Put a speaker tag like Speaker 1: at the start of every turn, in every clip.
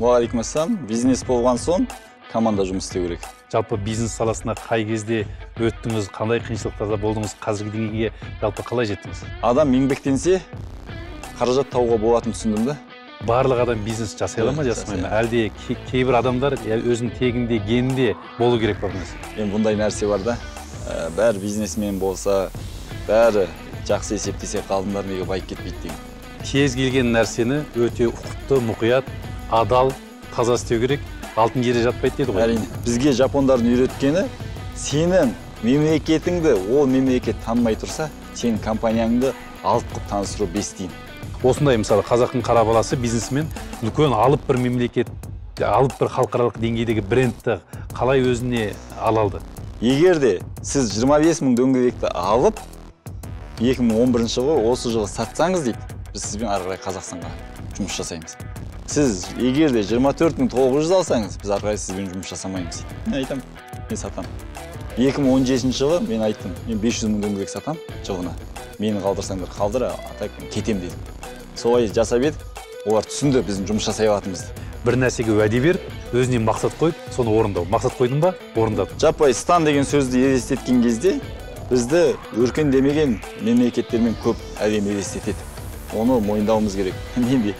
Speaker 1: уағалейкум ассалам бизнес болған соң команда жұмыс істеу керек жалпы бизнес саласына қай кезде өттіңіз қандай қиыншылықтарда болдыңыз қазіргі деңгейге жалпы қалай жеттіңіз адам еңбектенсе қаражат табуға болатынын түсіндім да барлық адам бизнес жасай ала ма жасамай ма әлде кейбір адамдар өзінің тегінде генінде болу керек па енді бұндай
Speaker 2: нәрсе бар да ә, бәрі бизнесмен болса бәрі жақсы есептесе
Speaker 1: ғалымдар неге байып кетпейді деген кез келген нәрсені өте ұқыпты мұқият адал таза істеу керек алтын ере жатпайды дейді ғой әрине бізге жапондардың үйреткені
Speaker 2: сенің мемлекетіңді ол мемлекет танымай тұрса сенің компанияңды алып
Speaker 1: қылып таныстыру бес тиын осындай мысалы қазақтың қара баласы бизнесмен үлкен алып бір мемлекет алып бір халықаралық деңгейдегі брендті қалай өзіне ала алды егер де
Speaker 2: сіз 25 бес мың дөңгелекті алып 2011 жылы осы жылы сатсаңыз дейді біз сізбен ары қарай қазақстанға жұмыс жасаймыз сіз егер де жиырма алсаңыз біз ары қарай сізбен жұмыс жасамаймыз мен айтамын мен сатамын екі жылы мен айттым мен 500 жүз мың дөңгелек сатамын жылына мені қалдырсаңдар қалдыра, а так кетемін дедім солай жасап едік олар түсінді біздің жұмыс жасай алатынымызды бір нәрсеге уәде беріп өзіне мақсат қойып соны орындау мақсат қойдың ба Орындады. жаппай стан деген сөзді елестеткен кезде бізді демеген мемлекеттермен көп әлем елестетеді оны мойындауымыз керек мен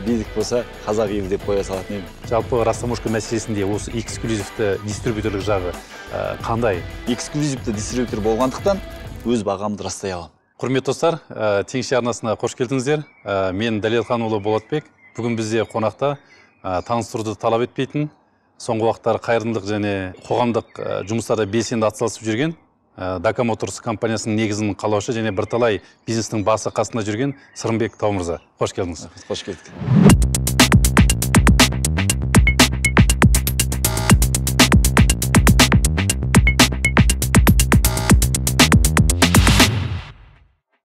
Speaker 2: билік болса қазақ елі деп қоя
Speaker 1: салатын едім жалпы растаможка мәселесінде осы эксклюзивті дистрибьюторлық жағы ә, қандай эксклюзивті дистрибьютор болғандықтан өз бағамды растай аламын құрметті достар ә, арнасына қош келдіңіздер ә, мен дәлелханұлы болатбек бүгін бізде қонақта ә, таныстыруды талап етпейтін соңғы уақыттары қайырымдылық және қоғамдық жұмыстарда белсенді атсалысып жүрген Э, Дака моторс компаниясының негізін қалаушы және бірталай бизнестің басы қасында жүрген сырымбек таумырза қош келдіңіз қош келдік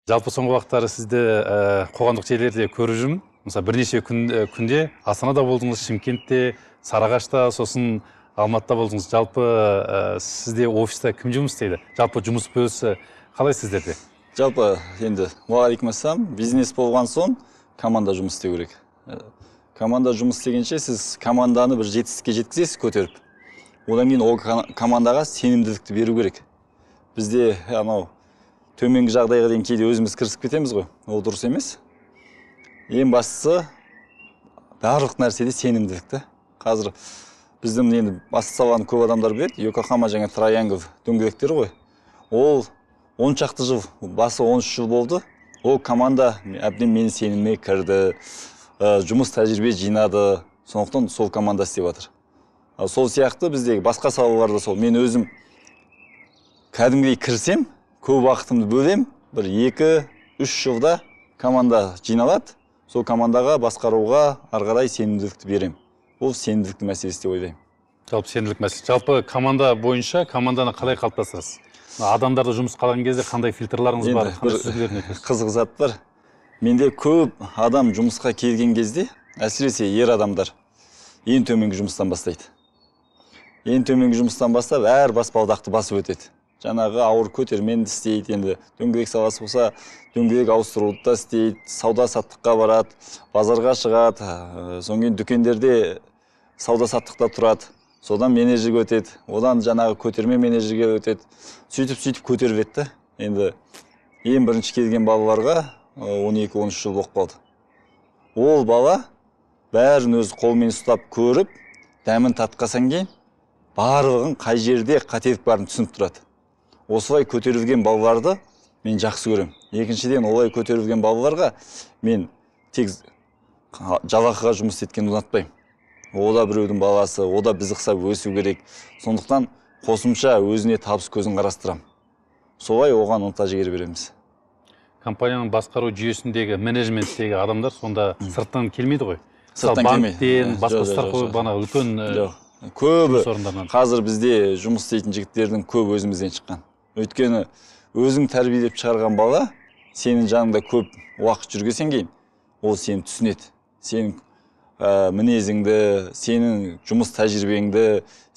Speaker 1: жалпы соңғы уақыттары сізді ә, қоғамдық желілерде көріп жүрмін мысалы бірнеше күн, ә, күнде астанада болдыңыз шымкентте сарыағашта сосын алматыда болдыңыз жалпы ә, сізде офиста кім жұмыс істейді жалпы жұмыс бөлісі қалай сіздерде
Speaker 2: жалпы енді уағалейкумассалам бизнес болған соң команда жұмыс істеу керек э, команда жұмыс істегенше сіз команданы бір жетістікке жеткізесіз көтеріп одан кейін ол командаға сенімділікті беру керек бізде анау төменгі жағдайға дейін кейде өзіміз кірісіп кетеміз ғой ол дұрыс емес ең бастысы барлық нәрседе сенімділік та қазір біздің енді басты саланы көп адамдар біледі йокохама және троянгл дөңгелектер ғой ол он шақты жыл басы үш жыл болды ол команда әбден менің сеніміме кірді жұмыс тәжірибе жинады сондықтан сол команда істеп жатыр сол сияқты біздегі басқа салаларда сол мен өзім кәдімгідей кірсем көп уақытымды бөлем, бір екі үш жылда команда жиналады сол командаға басқаруға ары қарай сенімділікті беремін ол сенімділіктің мәселесі деп ойлаймын
Speaker 1: жалпы сенімділік мәселесі жалпы команда бойынша команданы қалай қалыптастырасыз адамдарды жұмысқа алған кезде қандай фильтрларыңыз бар қызық зат бар
Speaker 2: менде көп адам жұмысқа келген кезде әсіресе ер адамдар ең төменгі жұмыстан бастайды ең төменгі жұмыстан бастап әр баспалдақты басып өтеді жаңағы ауыр көтермені істейді енді дөңгелек саласы болса дөңгелек ауыстыруды да істейді сауда саттыққа барады базарға шығады ә, содан кейін дүкендерде сауда саттықта тұрады содан менеджерге өтеді одан жаңағы көтерме менеджерге өтеді сөйтіп сөйтіп көтеріп еді енді ең бірінші келген балаларға 12-13 жыл болып қалды ол бала бәрін өз қолымен ұстап көріп дәмін татқасан кейін барлығын қай жерде қателік барын түсініп тұрады осылай көтерілген балаларды мен жақсы көремін екіншіден олай көтерілген балаларға мен тек жалақыға жұмыс істеткенді ұнатпаймын ол да біреудің баласы ол да біз ұқсап өсу керек сондықтан қосымша өзіне табыс көзін қарастырамын солай оған ынта жігер береміз
Speaker 1: компанияның басқару жүйесіндегі менеджменттегі адамдар сонда сырттан келмейді ғой сырттан келмейді басқа үлкен э, көбі
Speaker 2: қазір бізде жұмыс істейтін жігіттердің көбі өзімізден шыққан өйткені өзің тәрбиелеп шығарған бала сенің жаныңда көп уақыт жүргеннен кейін ол сені түсінеді сенің ә, мінезіңді сенің жұмыс тәжірибеңді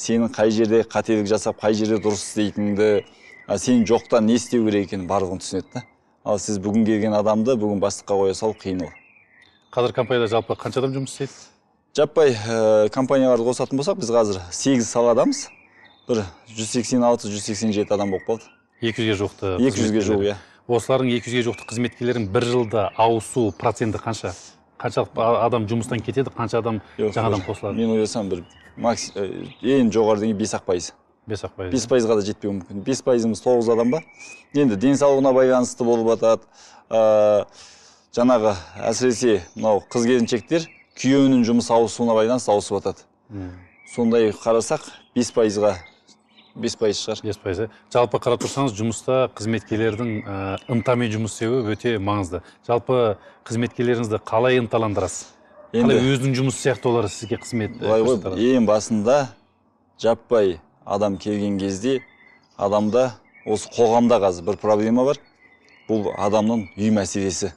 Speaker 2: сенің қай жерде қателік жасап қай жерде дұрыс істейтініңді ә, жоқтан не істеу керек екенін барлығын түсінеді да ал сіз бүгін келген адамды бүгін бастыққа қоя салу қиын ол
Speaker 1: қазір компанияда жалпы қанша адам жұмыс істейді
Speaker 2: жаппай ә, компанияларды қосатын болсақ біз қазір сегіз саладамыз бір жүз сексен алты жүз сексен жеті адам болып қалды
Speaker 1: екі жүзге жуықты екі жүзге жуық иә осылардың екі жүзге жуықты қызметкерлердің бір жылда ауысу проценті қанша қаншалықты адам жұмыстан кетеді қанша адам жаңадан қосылады
Speaker 2: мен ойласам бір э, ең жоғары деген бес ақ пайыз бес ақ пайыз бес пайызға да жетпеуі мүмкін бес пайызымыз тоғыз адам ба енді денсаулығына байланысты болып жатады ә, жаңағы әсіресе мынау қыз келіншектер күйеуінің жұмыс ауысуына байланысты
Speaker 1: ауысып жатады сондай қарасақ бес пайызға бес пайыз шығар бес пайыз э? жалпы қарап тұрсаңыз жұмыста қызметкерлердің э, ынтамен жұмыс істеуі өте маңызды жалпы қызметкерлеріңізді қалай ынталандырасыз енді өзінің жұмысы сияқты олар сізге қызмет
Speaker 2: э, былай ғой ең басында жаппай адам келген кезде адамда осы қоғамда қазір бір проблема бар бұл адамның үй мәселесі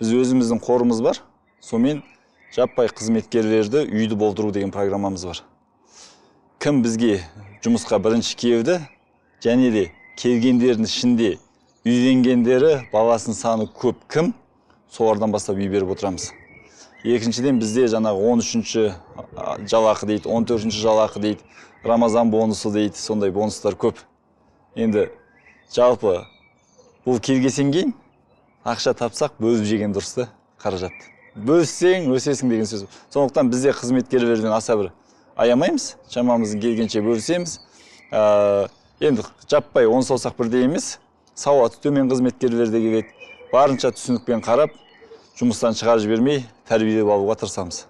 Speaker 2: біз өзіміздің қорымыз бар сонымен жаппай қызметкерлерді үйді болдыру деген программамыз бар кім бізге жұмысқа бірінші келді және де келгендердің ішінде үйленгендері баласының саны көп кім солардан бастап үй беріп отырамыз екіншіден бізде жаңағы он үшінші жалақы дейді он төртінші жалақы дейді рамазан бонусы дейді сондай бонустар көп енді жалпы бұл келгесен кейін ақша тапсақ бөліп жеген дұрыс та қаражатты бөліссең өсесің деген сөз сондықтан бізде қызметкерлерден аса бір аямаймыз шамамыз келгенше бөлісеміз ә, енді жаппай он саусақ бірдей емес сауаты төмен қызметкерлер де келеді барынша түсінікпен қарап жұмыстан шығарып жібермей тәрбиелеп алуға тырысамыз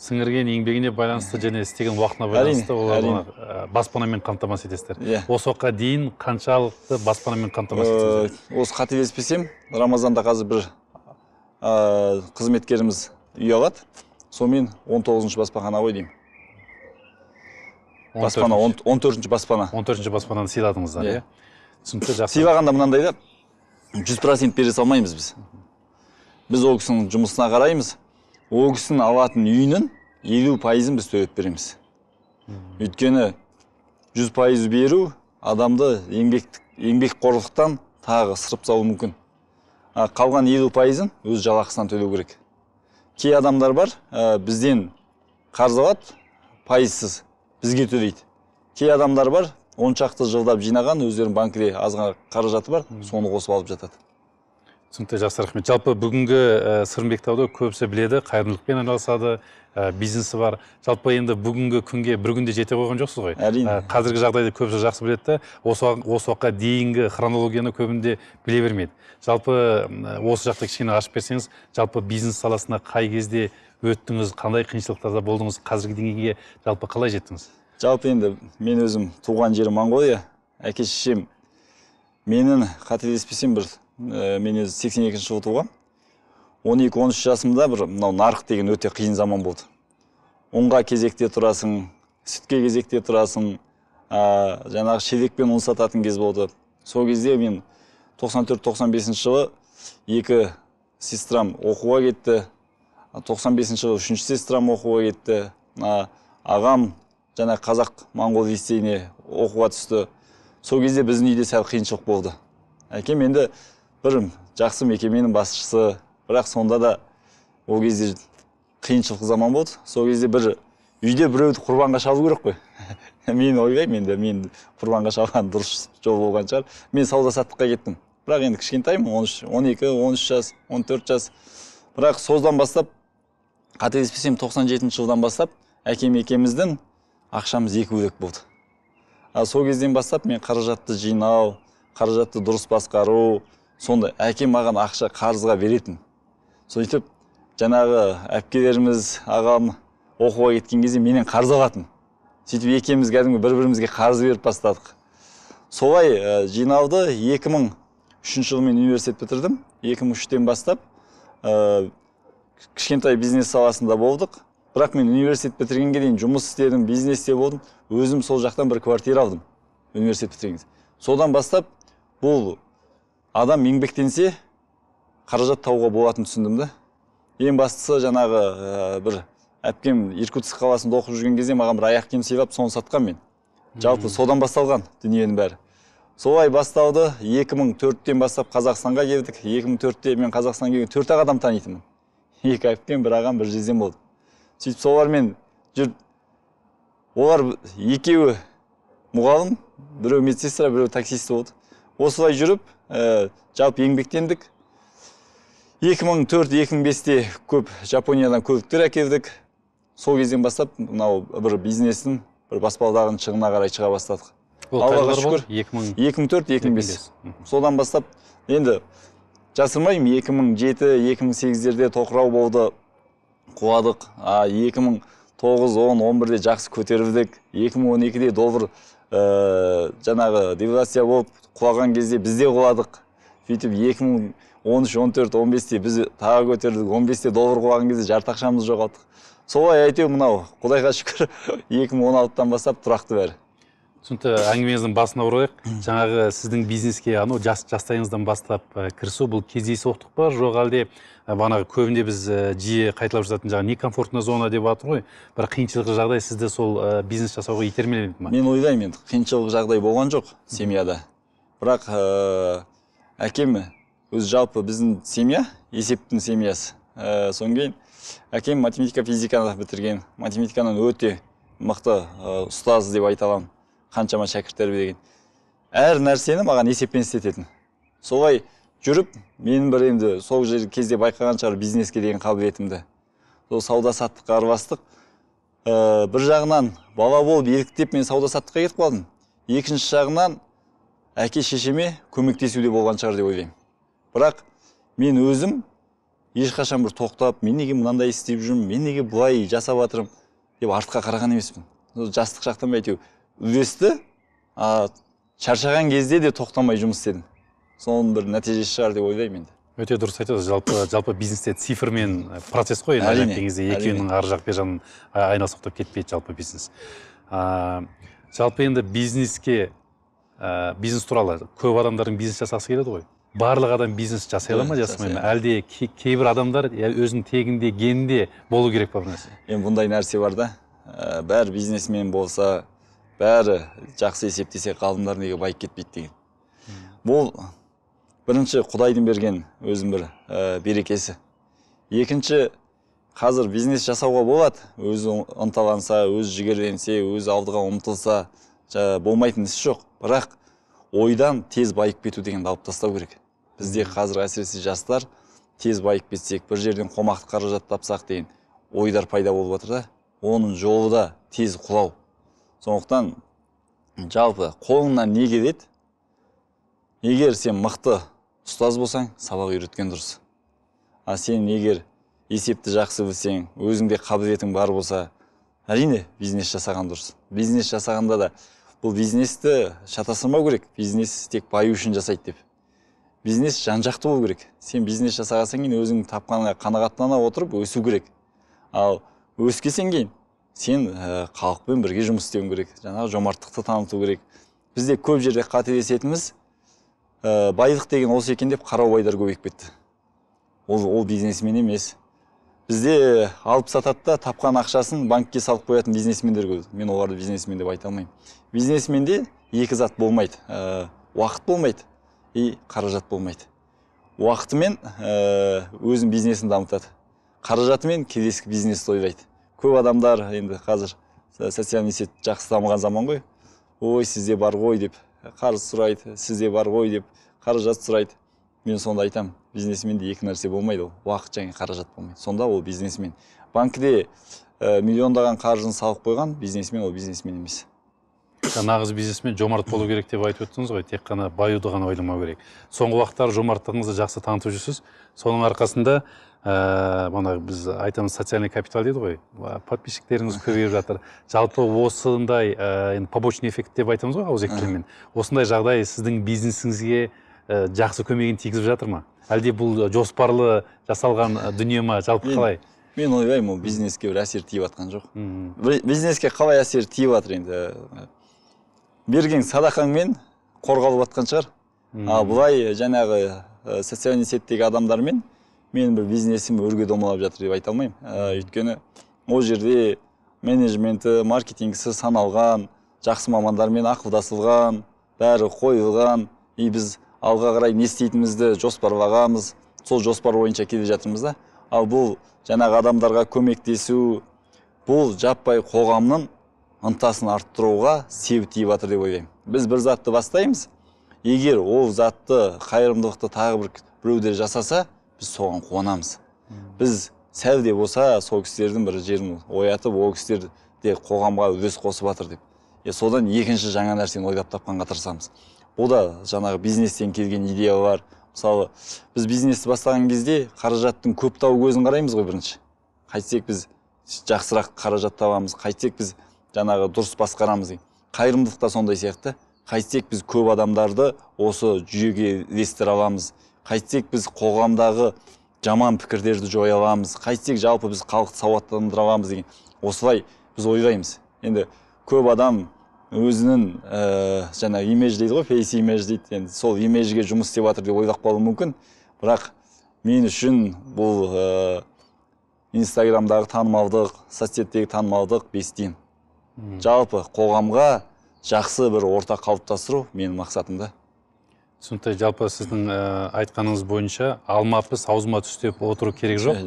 Speaker 1: сіңірген еңбегіне байланысты және істеген уақытына байланысты оларды ә, баспанамен қамтамасыз етесіздер иә осы уақытқа дейін қаншалықты баспанамен қамтамасыз ә,
Speaker 2: етесіздер осы қателеспесем рамазанда қазір бір ә, қызметкеріміз үй алады сонымен он тоғызыншы баспахана ғой деймін баспана он төртінші баспана он төртінші баспананы сыйладыңыздар иә. иә түсінікті жақсы сыйлағанда мынандай да жүз процент бере салмаймыз біз біз ол кісінің жұмысына қараймыз ол кісінің алатын үйінің елу пайызын біз төлеп береміз өйткені жүз пайыз беру адамды еңбек еңбекқорлықтан тағы ысырып салуы мүмкін а қалған елу пайызын өз жалақысынан төлеу керек кей адамдар бар ә, бізден қарыз алады пайызсыз бізге төлейді кей адамдар бар он шақты жылдап жинаған өздерінің банкіде аз қаражаты бар соны қосып алып жатады
Speaker 1: түсінікті жақсы рахмет жалпы бүгінгі ә, сырымбек көбісі біледі қайырымдылықпен айналысады ә, бизнесі бар жалпы енді бүгінгі күнге бір күнде жете қойған жоқсыз ғой әрине ә, қазіргі жағдайды көбісі жақсы біледі да осы, осы уақытқа дейінгі хронологияны көбінде біле бермейді жалпы осы жақты кішкене ашып берсеңіз жалпы бизнес саласына қай кезде өттіңіз қандай қиыншылықтарда болдыңыз қазіргі деңгейге жалпы қалай жеттіңіз
Speaker 2: жалпы енді мен өзім туған жерім моңғолия иә. әке шешем менің қателеспесем бір ә, мен өзі сексен екінші жылы туғанмын он екі он үш жасымда бір мынау нарық деген өте қиын заман болды ұнға кезекте тұрасың сүтке кезекте тұрасың ә, жаңағы шелекпен ұн сататын кез болды сол кезде мен 94-95 жылы екі сестрам оқуға кетті тоқсан бесінші жылы үшінші сестрам оқуға кетті мына ағам жаңа қазақ моңғол лицейіне оқуға түсті сол кезде біздің үйде сәл қиыншылық болды әкем енді бір жақсы мекеменің басшысы бірақ сонда да ол кезде қиыншылық заман болды сол кезде бір үйде біреуді құрбанға шалу керек қой мен ойлаймын енді мен құрбанға шалған дұрыс жол болған шығар мен сауда саттыққа кеттім бірақ енді кішкентаймын он үш он екі он үш жас он төрт жас бірақ содан бастап қателеспесем 97 жылдан бастап әкем екеуміздің ақшамыз екі бөлек болды ал сол кезден бастап мен қаражатты жинау қаражатты дұрыс басқару сонда әкем маған ақша қарызға беретін сөйтіп жаңағы әпкелеріміз ағам оқуға кеткен кезде менен қарыз алатын сөйтіп екеуміз кәдімгі бір бірімізге қарыз беріп бастадық солай ә, жинауды 2003 жылы мен университет бітірдім 2003-тен бастап э, кішкентай бизнес саласында болдық бірақ мен университет бітіргенге дейін жұмыс істедім бизнесте болдым өзім сол жақтан бір квартира алдым университет бітірген содан бастап бұл адам еңбектенсе қаражат табуға болатынын түсіндім да ең бастысы жаңағы ә, бір әпкем иркутск қаласында оқып жүрген кезде маған бір аяқ киім сыйлап соны сатқан мен жалпы содан басталған дүниенің бәрі солай басталды 2004-тен бастап қазақстанға келдік 2004-те мен қазақстанға келген төрт ақ адам танитынмын екі әпкем бір ағам бір жездем болды сөйтіп солармен жүр, олар екеуі мұғалім біреу медсестра біреу таксист болды осылай жүріп ә, жалпы еңбектендік 2004-2005-те көп жапониядан көліктер әкелдік сол кезден бастап мынау бір бизнестің бір баспалдағын шығына қарай шыға бастадық аллаға шүкір 2004-2005 содан бастап енді жасырмаймын 2007-2008-дерде тоқырау болды қуадық а 2009 10 11-де жақсы көтерілдік 2012-де доллар ә, жаңағы девальвация болып құлаған кезде бізде құладық сөйтіп 2013-14-15-те біз тағы көтердік, 15-те доллар құлаған кезде жартақшамыз жоғалдық. солай әйтеуір мынау құдайға шүкір 2016-тан бастап тұрақты бәрі
Speaker 1: түсінікті әңгімеңіздің басына оралайық жаңағы сіздің бизнеске анау жас жастайыңыздан бастап кірісу бұл кездейсоқтық па жоқ әлде бағанағы көбінде біз жиі қайталап жататын жаңағы некомфортная зона деп жатыр ғой бір қиыншылық жағдай сізді сол бизнес жасауға итермелемеді
Speaker 2: ма мен ойлаймын енді қиыншылық жағдай болған жоқ семьяда бірақ ә, әкем өзі жалпы біздің семья есептің семьясы ә, содан кейін әкем математика физиканы бітірген математиканың өте мықты ұстаз деп айта аламын қаншама шәкірт тәрбиелеген әр нәрсені маған есеппен істететін солай жүріп менің бір енді сол кезде байқаған шығар бизнеске деген қабілетімді сол сауда саттыққа арбастық ә, э, бір жағынан бала болып еліктеп мен сауда саттыққа кетіп қалдым екінші жағынан әке шешеме де болған шығар деп ойлаймын бірақ мен өзім ешқашан бір тоқтап мен неге мынандай істеп жүрмін мен неге былай жасап жатырмын деп артқа қараған емеспін жастық шақтан ба әйтеуір үлесті а, шаршаған кезде де тоқтамай жұмыс істедім соның бір нәтижесі шығар деп ойлаймын енді өте дұрыс
Speaker 1: айтасыз жалпы жалпы бизнесте цифр мен процесс қой енді ойлап кезде екеуінің ар жақ бер жағын айналсоқтап кетпейді жалпы бизнес а, жалпы енді бизнеске ә, бизнес туралы көп адамдардың бизнес жасағысы келеді ғой барлық адам бизнес жасай ала ма жасамай ма әлде кейбір адамдар өзінің тегінде генінде болу керек па бір нәрсе
Speaker 2: енді бұндай нәрсе бар да ә, бәрі бизнесмен болса бәрі жақсы есептесе ғалымдар неге байып кетпейді деген бұл бірінші құдайдың берген өзінің бір ә, берекесі екінші қазір бизнес жасауға болады өзі ынталанса өзі жігерленсе өзі алдыға ұмтылса болмайтын іс жоқ бірақ ойдан тез байып кету дегенді алып тастау керек бізде қазір әсіресе жастар тез байып кетсек бір жерден қомақты қаражат тапсақ деген ойдар пайда болып жатыр да оның жолы да тез құлау сондықтан жалпы қолыңнан не келеді егер сен мықты ұстаз болсаң сабақ үйреткен дұрыс а сен егер есепті жақсы білсең өзіңде қабілетің бар болса әрине бизнес жасаған дұрыс бизнес жасағанда да бұл бизнесті шатастырмау керек бизнес тек баю үшін жасайды деп бизнес жан жақты болу керек сен бизнес жасағаннан кейін өзіңнің тапқаныңа қанағаттана отырып өсу керек ал өскеннен кейін сен э, халықпен бірге жұмыс істеуің керек жаңағы жомарттықты таныту керек бізде көп жерде қателесетініміз э, байлық деген осы екен деп қараубайдар көбейіп кетті ол ол бизнесмен емес бізде алып сатады да тапқан ақшасын банкке салып қоятын бизнесмендер көп мен оларды бизнесмен деп айта алмаймын бизнесменде екі зат болмайды ә, уақыт болмайды и қаражат болмайды уақытымен ә, өзінің бизнесін дамытады қаражатымен келесі бизнесті ойлайды көп адамдар енді қазір социальный сеть жақсы дамыған заман ғой ой сізде бар ғой деп қарыз сұрайды сізде бар ғой деп қаражат сұрайды мен сонда айтамын бизнесменде екі нәрсе болмайды ол уақыт және қаражат болмайды сонда ол бизнесмен банкіде ә, миллиондаған қаржын салып қойған бизнесмен ол бизнесмен емес
Speaker 1: нағыз бизнесмен жомарт болу керек деп айтып өттіңіз ғой тек қана баюды ғана ойламау керек соңғы уақыттары жомарттығыңызды жақсы танытып жүрсіз соның арқасында ыыы э, мана біз айтамыз социальный капитал дейді ғой подписчиктеріңіз көбейіп жатыр жалпы осындай ыыы э, енді побочный эффект деп айтамыз ғой тілмен осындай жағдай сіздің бизнесіңізге э, жақсы көмегін тигізіп жатыр ма әлде бұл жоспарлы жасалған дүние ма жалпы қалай
Speaker 2: мен, ойлаймын ол бизнеске бір әсер тиіп жатқан жоқ бизнеске қалай әсер тиіп жатыр енді берген садақаңмен қорғалып жатқан шығар а былай жаңағы социальный сеттегі адамдармен менің бір бизнесім өрге домалап жатыр деп айта алмаймын ә, өйткені ол жерде менеджменті маркетингісі саналған жақсы мамандармен ақылдасылған бәрі қойылған и біз алға қарай не істейтінімізді жоспарлағанбыз сол жоспар бойынша келе жатырмыз да ал бұл жаңағы адамдарға көмектесу бұл жаппай қоғамның ынтасын арттыруға себеп тиіп жатыр деп ойлаймын біз бір затты бастаймыз егер ол затты қайырымдылықты тағы бір біреулер жасаса біз соған қуанамыз біз сәл де болса сол кісілердің бір жерін оятып ол кісілер де қоғамға үлес қосып жатыр деп е содан екінші жаңа нәрсені ойлап тапқанға тырысамыз бұл да жаңағы бизнестен келген идеялар мысалы біз бизнесті бастаған кезде қаражаттың көп табу көзін қараймыз ғой бірінші қайтсек біз жақсырақ қаражат табамыз қайтсек біз жаңағы дұрыс басқарамыз қайрымдықта қайырымдылық та сондай сияқты қайтсек біз көп адамдарды осы жүйеге ілестіре аламыз қайтсек біз қоғамдағы жаман пікірлерді жоя аламыз қайтсек жалпы біз халықты сауаттандыра аламыз деген осылай біз ойлаймыз енді көп адам өзінің ә, жаңа имидж дейді ғой фейс имидж дейді енді сол имиджге жұмыс істеп жатыр деп ойлап қалуы мүмкін бірақ мен үшін бұл ә, инстаграмдағы танымалдық соцсеттегі танымалдық бестен жалпы қоғамға жақсы бір орта қалыптастыру менің
Speaker 1: мақсатым да түсінікті жалпы сіздің ә, айтқаныңыз бойынша алма піс аузыма түс деп отыру керек жоқ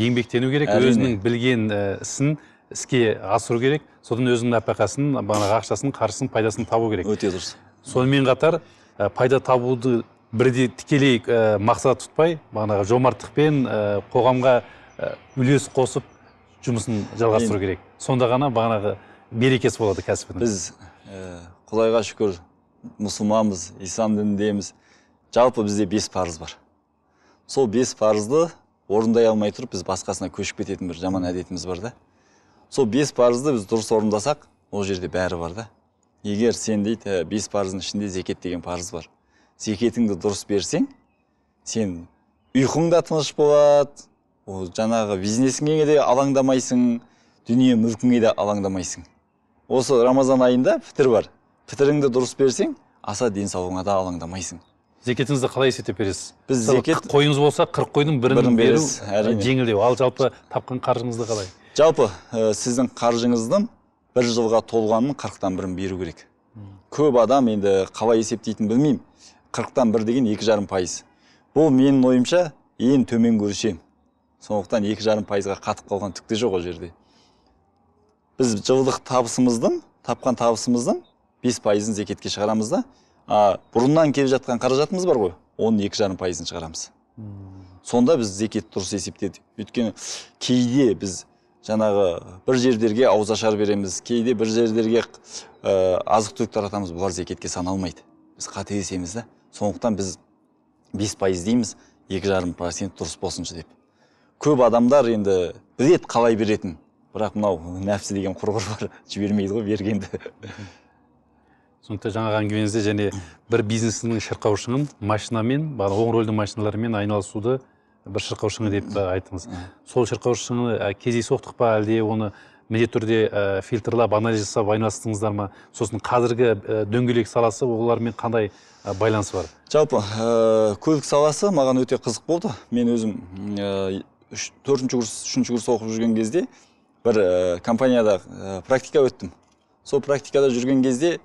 Speaker 1: еңбектену керек өзінің білген э, ісін іске асыру керек содан өзінің нәпақасын бағанағы ақшасын қаржысын пайдасын табу керек өте дұрыс сонымен қатар ә, пайда табуды бірде тікелей ә, мақсат тұтпай бағанағы жомарттықпен ә, қоғамға үлес қосып жұмысын жалғастыру керек сонда ғана бағанағы берекесі болады кәсібінің біз құдайға шүкір
Speaker 2: мұсылманбыз ислам дініндеміз жалпы бізде бес парыз бар сол бес парызды орындай алмай тұрып біз басқасына көшіп кететін бір жаман әдетіміз бар да сол бес парызды біз дұрыс орындасақ ол жерде бәрі бар да егер сен дейді «Ә, бес парыздың ішінде зекет деген парыз бар зекетіңді дұрыс берсең сен ұйқың да тыныш болады жанағы жаңағы бизнесіңе де алаңдамайсың дүние мүлкіңе де алаңдамайсың осы рамазан айында пітір бар пітіріңді дұрыс берсең
Speaker 1: аса денсаулығыңа да алаңдамайсың зекетіңізді қалай есептеп бересіз біз зекет қойыңыз болса қырық қойдың бірін, бірін беру жеңілдеу ал жалпы тапқан қаржыңызды қалай
Speaker 2: жалпы ә, сіздің қаржыңыздың бір жылға толғанын қырықтан бірін беру керек көп адам енді қалай есептейтінін білмеймін қырықтан бір деген екі жарым пайыз бұл менің ойымша ең төмен көрсем сондықтан екі жарым пайызға қатып қалған түк те жоқ ол жерде біз жылдық табысымыздың тапқан табысымыздың бес пайызын зекетке шығарамыз да а, бұрыннан келе жатқан қаражатымыз бар ғой оның екі жарым пайызын шығарамыз сонда біз зекет дұрыс есептедік өйткені кейде біз жаңағы бір жерлерге ауызашар береміз кейде бір жерлерге ә, э, азық түлік таратамыз бұлар зекетке саналмайды біз қателесеміз да сондықтан біз бес пайыз дейміз екі жарым процент дұрыс болсыншы деп көп адамдар енді біледі қалай беретінін бірақ мынау нәпсі деген құрғыр бар жібермейді ғой бергенді
Speaker 1: сондықтан жаңағы әңгімеңізде және бір шырқау шыңын машинамен бағана оң рөлді машиналармен айналысуды бір шырқау шыңы деп айттыңыз сол шырқау шыңы кездейсоқтық па әлде оны міндетті түрде ә, фильтрлап анализ жасап айналыстыңыздар ма сосын қазіргі дөңгелек саласы олармен қандай ә, байланыс бар жалпы көлік саласы маған өте қызық
Speaker 2: болды мен өзім төртінші курс үшінші курс оқып жүрген кезде бір компанияда практика өттім сол практикада жүрген кезде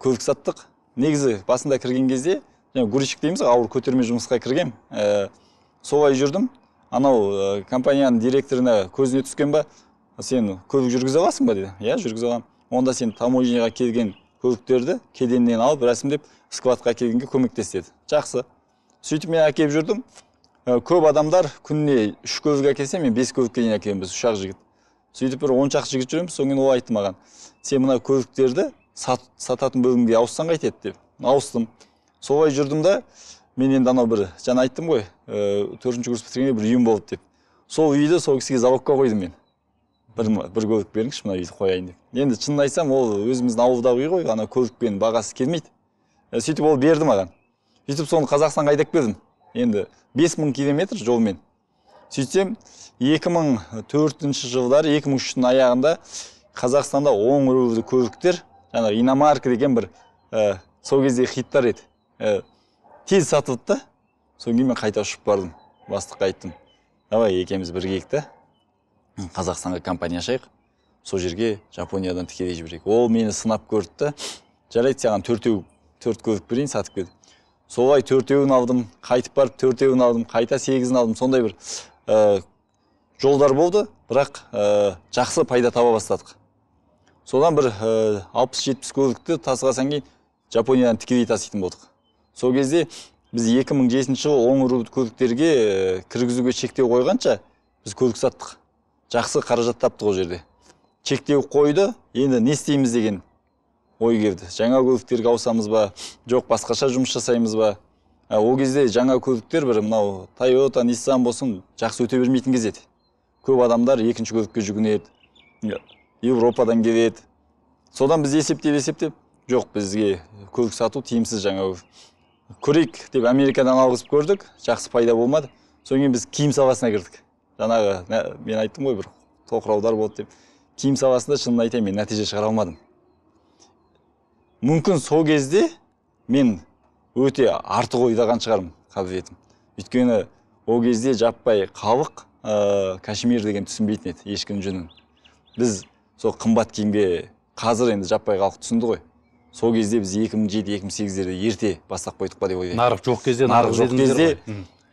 Speaker 2: көлік саттық негізі басында кірген кезде жаңағы грузчик дейміз ғой ауыр көтерме жұмысқа кіргенмін ііі солай жүрдім анау ә, компанияның директорына көзіне түскен ба сен көлік жүргізе аласың ба деді иә жүргізе аламын онда сен таможняға келген көліктерді кеденнен алып рәсімдеп складқа келгенге көмектес деді жақсы сөйтіп мен әкеліп жүрдім ә, көп адамдар күніне үш көлік әкелсе мен бес көлікке дейін әкелемін біз үш ақ жігіт сөйтіп бір он шақты жігіт жүреміз содан кейін ол айтты маған сен мына көліктерді сат, сататын бөлімге ауыссаң қайтеді деп ауыстым солай жүрдім да мен енді анау бір жаңа айттым ғой ыыы э, төртінші курс бітіргенде бір үйім болды деп сол үйді сол кісіге залогқа қойдым мен бір, бір көлік беріңізші мына үйді қояйын деп енді шынын айтсам ол өзіміздің ауылдағы үй ғой ана көлікпен бағасы келмейді э, сөйтіп ол берді маған сөйтіп соны қазақстанға айдап келдім енді бес мың километр жолмен сөйтсем екі мың төртінші жылдары екі мың үштің аяғында қазақстанда оң рульді көліктер жаңағы иномарка деген бір ә, сол кездегі хиттар еді ә, тез сатылды да содан кейін мен қайта ұшып бардым бастыққа айттым давай екеуміз бірігейік та қазақстанға компания ашайық сол жерге жапониядан тікелей жіберейік ол мені сынап көрді да жарайды саған төртеу төрт көлік берейін сатып кел солай төртеуін алдым қайтып барып төртеуін алдым қайта сегізін алдым сондай бір э, жолдар болды бірақ ә, жақсы пайда таба бастадық содан бір э, алпыс жетпіс көлікті тасығаннан кейін жапониядан тікелей таситын болдық сол кезде біз 2007 жылы оңыру көліктерге э, кіргізуге шектеу қойғанша біз көлік саттық жақсы қаражат таптық ол жерде шектеу қойды енді не істейміз деген ой келді жаңа көліктерге ауысамыз ба жоқ басқаша жұмыс жасаймыз ба ол кезде жаңа көліктер бір мынау тойота ниссан болсын жақсы өте бермейтін кез еді көп адамдар екінші көлікке жүгінеді иә европадан келеді содан біз есептеп есептеп жоқ бізге көлік сату тиімсіз жаңағы көрейік деп америкадан алғызып көрдік жақсы пайда болмады содан кейін біз киім саласына кірдік жаңағы мен айттым ғой бір тоқыраудар болды деп киім саласында шынын айтайын мен нәтиже шығара алмадым мүмкін сол кезде мен өте артық ойлаған шығармын қабілетім өйткені ол кезде жаппай халық ә, кашмир деген түсінбейтін еді ешкінің жүнін біз сол қымбат киімге қазір енді жаппай халық түсінді ғой сол кезде біз екі мың сегіздерде ерте бастап қойдық па деп ойлаймын нарық жоқ кезде нарық жоқ кезде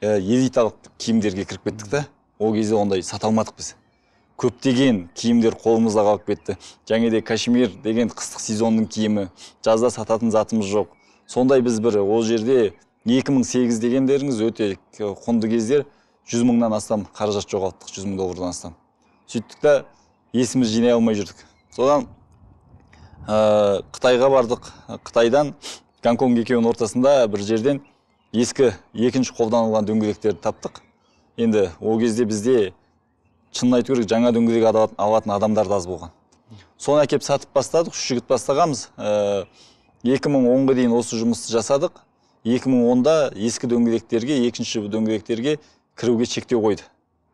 Speaker 2: э, элиталық киімдерге кіріп кеттік та ол кезде ондай сата алмадық біз көптеген киімдер қолымызда қалып кетті және де кашмир деген қыстық сезонның киімі жазда сататын затымыз жоқ сондай біз бір ол жерде 2008 дегендеріңіз өте э, құнды кездер жүз мыңнан астам қаражат жоғалттық жүз мың доллардан астам сөйттік та Есіміз жинай алмай жүрдік содан ә, қытайға бардық қытайдан гонконг екеуінің ортасында бір жерден ескі екінші қолданылған дөңгелектерді таптық енді ол кезде бізде шынын айту керек жаңа дөңгелек алатын адамдар да аз болған соны әкеп сатып бастадық үш жігіт бастағанбыз ә, 2010 дейін осы жұмысты жасадық 2010-да ескі дөңгелектерге екінші дөңгелектерге кіруге шектеу қойды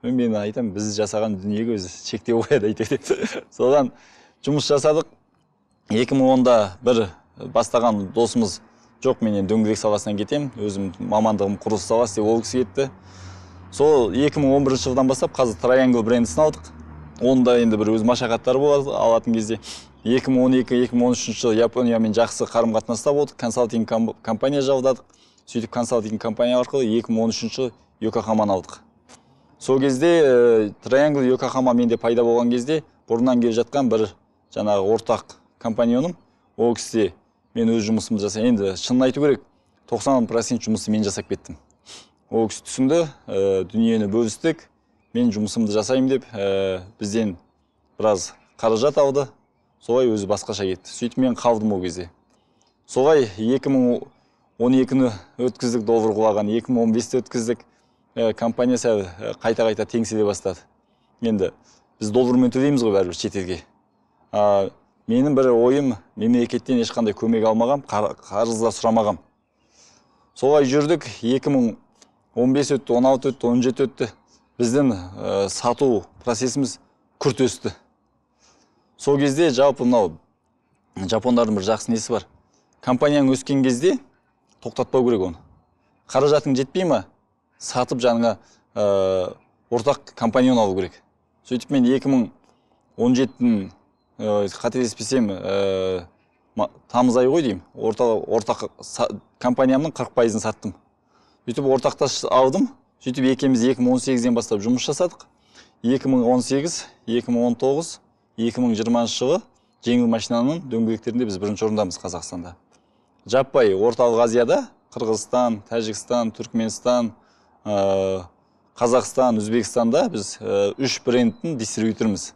Speaker 2: мен айтамын біз жасаған дүниеге өзі шектеу қояды әйтеуір деп содан жұмыс жасадық екі мың бір бастаған досымыз жоқ мен енді дөңгелек саласынан кетемін өзім мамандығым құрылыс саласы деп ол кісі кетті сол 2011 жылдан бастап қазір триангл брендісін алдық онда енді бір өз машақаттары болады алатын кезде 2012-2013 жылы япониямен жақсы қарым қатынаста болдық консалтинг компания жалдадық сөйтіп консалтинг компания арқылы 2013 жылы йокохаманы алдық сол кезде ә, триангл йокохама менде пайда болған кезде бұрыннан келе жатқан бір жаңағы ортақ компаньоным ол кісі мен өз жұмысымды жасаймын енді шынын айту керек тоқсан процент жұмысты мен жасап кеттім ол кісі түсінді ә, дүниені бөлістік мен жұмысымды жасаймын деп ә, бізден біраз қаражат алды солай өзі басқаша кетті сөйтіп мен қалдым ол кезде солай 2012-ні өткіздік доллар құлаған 2015-те өткіздік Э, компаниясы э, қайта қайта теңселе бастады енді біз доллармен төлейміз ғой бәрібір шетелге а, менің бір ойым мемлекеттен ешқандай көмек алмағам да сұрамағам солай жүрдік 2015 өтті 16 өтті 17 өтті біздің ә, сату процесіміз күрт өсті сол кезде жалпы мынау жапондардың бір жақсы несі бар компанияң өскен кезде тоқтатпау керек оны қаражатың жетпей ма сатып жаңағы ә, э, ортақ компаньон алу керек сөйтіп мен 2017 мың он жетінің ә, қателеспесем э, тамыз айы ғой деймін орта, ортақ компаниямның қырық пайызын саттым сөйтіп ортақтас алдым сөйтіп екеуміз 2018-ден бастап жұмыс жасадық 2018-2019-2020 жылы жеңіл машинаның дөңгелектерінде біз бірінші орындамыз қазақстанда жаппай орталық азияда қырғызстан тәжікстан түркменстан Э, қазақстан өзбекстанда біз э, үш брендтің дистрибьюторымыз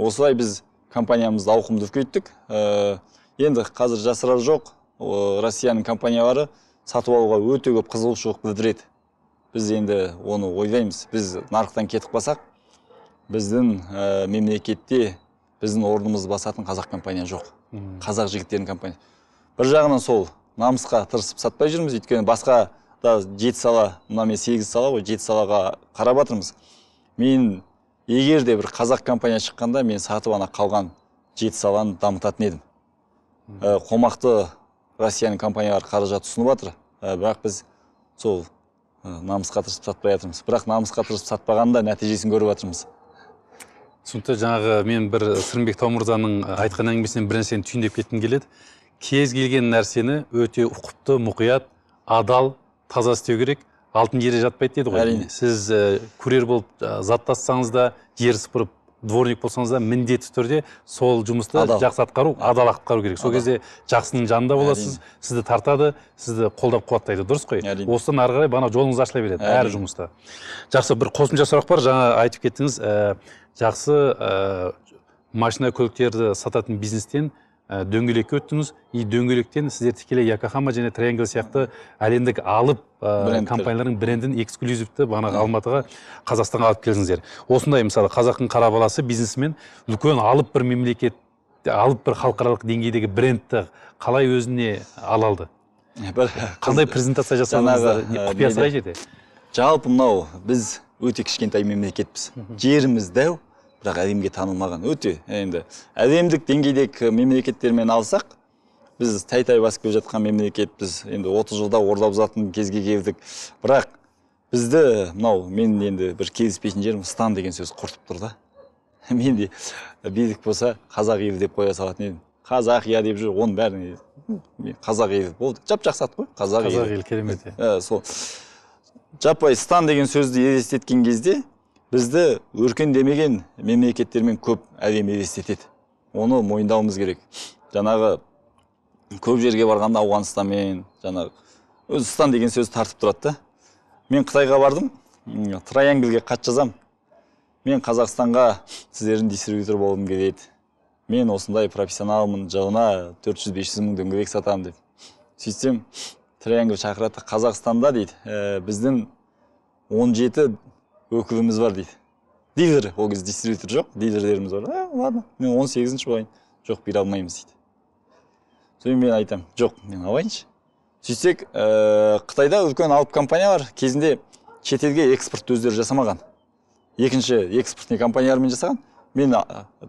Speaker 2: осылай біз компаниямызды ауқымды үлкейттік э, енді қазір жасырар жоқ россияның компаниялары сатып алуға өте көп қызығушылық білдіреді біз енді оны ойлаймыз біз нарықтан кетіп қалсақ біздің ә, мемлекетте біздің орнымызды басатын қазақ компания жоқ қазақ жігіттерінің компания бір жағынан сол намысқа тырысып сатпай жүрміз өйткені басқа жеті сала мына мен сегіз сала ғой жеті салаға қарап жатырмыз мен егер де бір қазақ компания шыққанда мен сатып ана қалған жеті саланы дамытатын едім ә, қомақты россияның компаниялары қаражат ұсынып жатыр ә, бірақ біз сол ә, намысқа тырысып сатпай жатырмыз бірақ намысқа тырысып сатпағанда нәтижесін көріп жатырмыз
Speaker 1: түсінікті жаңағы мен бір сырымбек таумырзаның айтқан әңгімесінен бір нәрсені түйіндеп кеткім келеді кез келген нәрсені өте ұқыпты мұқият адал таза істеу керек алтын ере жатпайды дейді ғой әрине сіз курьер болып зат тассаңыз да жер сыпырып дворник болсаңыз да міндетті түрде сол жұмысты жақсы атқару адал атқару керек сол кезде жақсының жанында боласыз сізді тартады сізді қолдап қуаттайды дұрыс қой әрине. осыдан ары қарай бағана жолыңыз ашыла береді әр жұмыста жақсы бір қосымша сұрақ бар жаңа айтып кеттіңіз жақсы машина көліктерді сататын бизнестен Э, дөңгелекке өттіңіз и дөңгелектен сіздер тікелей якохама және триангл сияқты әлемдік алып ә, компаниялардың брендін эксклюзивті бағанағы алматыға қазақстанға алып келдіңіздер осындай мысалы қазақтың қара баласы бизнесмен үлкен алып бір мемлекет алып бір халықаралық деңгейдегі брендті қалай өзіне ала алды қандай презентация жасадыңыздар э, құпиясы қай
Speaker 2: жалпы мынау біз өте кішкентай мемлекетпіз жеріміз дәу бірақ әлемге танылмаған өте енді әлемдік деңгейдегі мемлекеттермен алсақ біз тәй тәй басып келе жатқан мемлекетпіз енді 30 жылда орда бұзатын кезге келдік бірақ бізді мынау мен енді бір келіспейтін жерім стан деген сөз құртып тұр да мен де билік болса қазақ елі деп қоя салатын едім қазақ иә деп жүр оның бәрін қазақ елі болды жап жақсы ат қой қазақ елі қазақ елі керемет иә сол жаппай стан деген сөзді елестеткен кезде бізді өркендемеген мемлекеттермен көп әлем елестетеді оны мойындауымыз керек жаңағы көп жерге барғанда ауғанстанмен жаңағы өзбекстан деген сөз тартып тұрады да мен қытайға бардым триангельге қат жазам. мен қазақстанға сіздердің дистрибьютор болғым келеді мен осындай профессионалмын жылына 400-500 мың дөңгелек сатамын деп сөйтсем триангл шақырады қазақстанда дейді ә, біздің 17 өкіліміз бар дейді дилер ол кезде дистрибьютор жоқ дилерлеріміз бар ә, ладно мен он сегізінші болайын жоқ бере алмаймыз дейді содан мен айтамын жоқ мен алайыншы сөйтсек ә, қытайда үлкен алып компаниялар кезінде шетелге экспорт өздері жасамаған екінші экспортный компаниялармен жасаған мен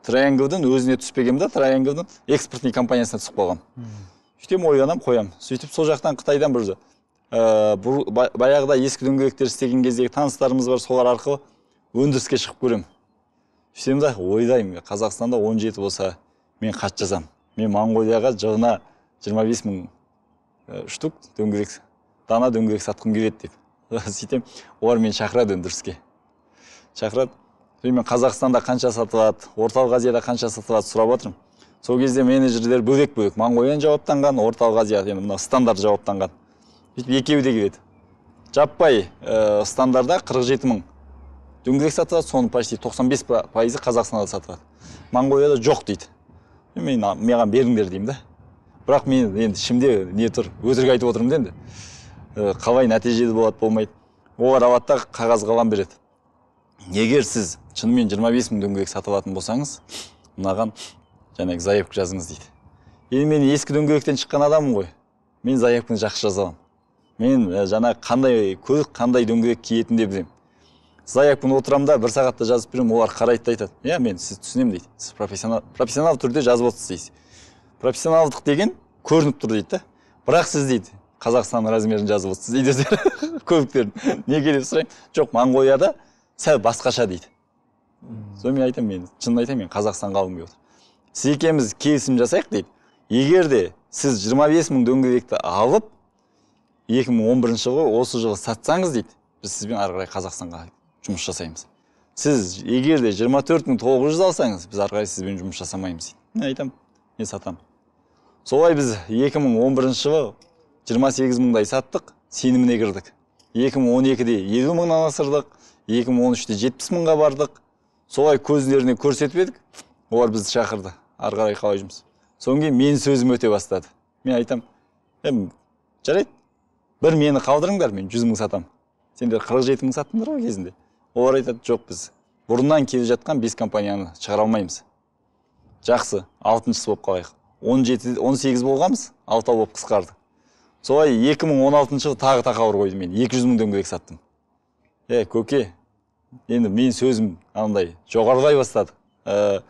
Speaker 2: триангл өзіне түспегенмін да триангл экспортный компаниясына түсіп қалғанмын сөйтемін ойланамын қоямын сөйтіп сол жақтан қытайдан бір ә, э, баяғыда ескі дөңгелектер істеген кездегі таныстарымыз бар солар арқылы өндіріске шығып көремін сөйтсем да ойлаймын қазақстанда 17 болса мен хат жазамын мен моңғолияға жылына 25 бес мың э, штук дөңгелек дана дөңгелек сатқым келеді деп сөйтемін олар мені шақырады өндіріске шақырады мен қазақстанда қанша сатылады орталық азияда қанша сатылады сұрап жатырмын сол кезде менеджерлер бөлек бөлек моңғолияны жауаптанған орталық азия енді мына стандарт жауаптанған сөйтіп екеуі де келеді жаппай ә, стандарда қырық жеті мың дөңгелек сатылады соның почти тоқсан бес пайызы қазақстанда сатылады моңғолияда жоқ дейді мен маған беріңдер деймін да бірақ мен енді ішімде не тұр өтірік айтып отырмын да енді ә, қалай нәтижелі болады болмайды олар алады да қағаз қалам береді егер сіз шынымен 25 бес мың дөңгелек сатып алатын болсаңыз мынаған жаңағы заявка жазыңыз дейді енді мен ескі дөңгелектен шыққан адаммын ғой мен заявканы жақсы жаза аламын мен э, жана қандай көлік қандай дөңгелек киетінін де білемін заявканы отырамын да бір сағатта жазып беремін олар қарайды да айтады иә мен сізді түсінемін дейді сіз профессионал профессионал түрде жазып отырсыз дейді профессионалдық деген көрініп тұр дейді да бірақ сіз дейді қазақстанның размерін жазып отырсыз дейді өздері көбіктерін неге деп сұраймын жоқ моңғолияда сәл басқаша дейді сонымен айтамын мен шынын айтамын мен қазақстанға алғым келіп отыр сіз екеуміз келісім жасайық дейді егер де сіз жиырма бес мың дөңгелекті алып екі мың он бірінші жылы осы жылы сатсаңыз дейді біз сізбен ары қарай қазақстанға жұмыс жасаймыз сіз егер де жиырма төрт мың тоғыз жүз алсаңыз біз ары қарай сізбен жұмыс жасамаймыз дейді мен айтамын мен сатамын солай біз екі мың он бірінші жылы жиырма сегіз мыңдай саттық сеніміне кірдік екі мың он екіде елу мыңнан асырдық екі мың он үште жетпіс мыңға бардық солай көздеріне көрсетіп едік олар бізді шақырды ары қарай қалай жұмыс содан кейін менің сөзім өте бастады мен айтамын жарайды бір мені қалдырыңдар мен жүз мың сатамын сендер қырық жеті мың саттыңдар ғой кезінде олар айтады жоқ біз бұрыннан келе жатқан бес компанияны шығара алмаймыз жақсы алтыншысы болып қалайық он жеті он сегіз болғанбыз алтау болып қысқарды солай 2016 жылы тағы тақауыр қойдым мен 200 жүз мың дөңгелек саттым е көке енді менің сөзім анандай жоғарылай бастады ә,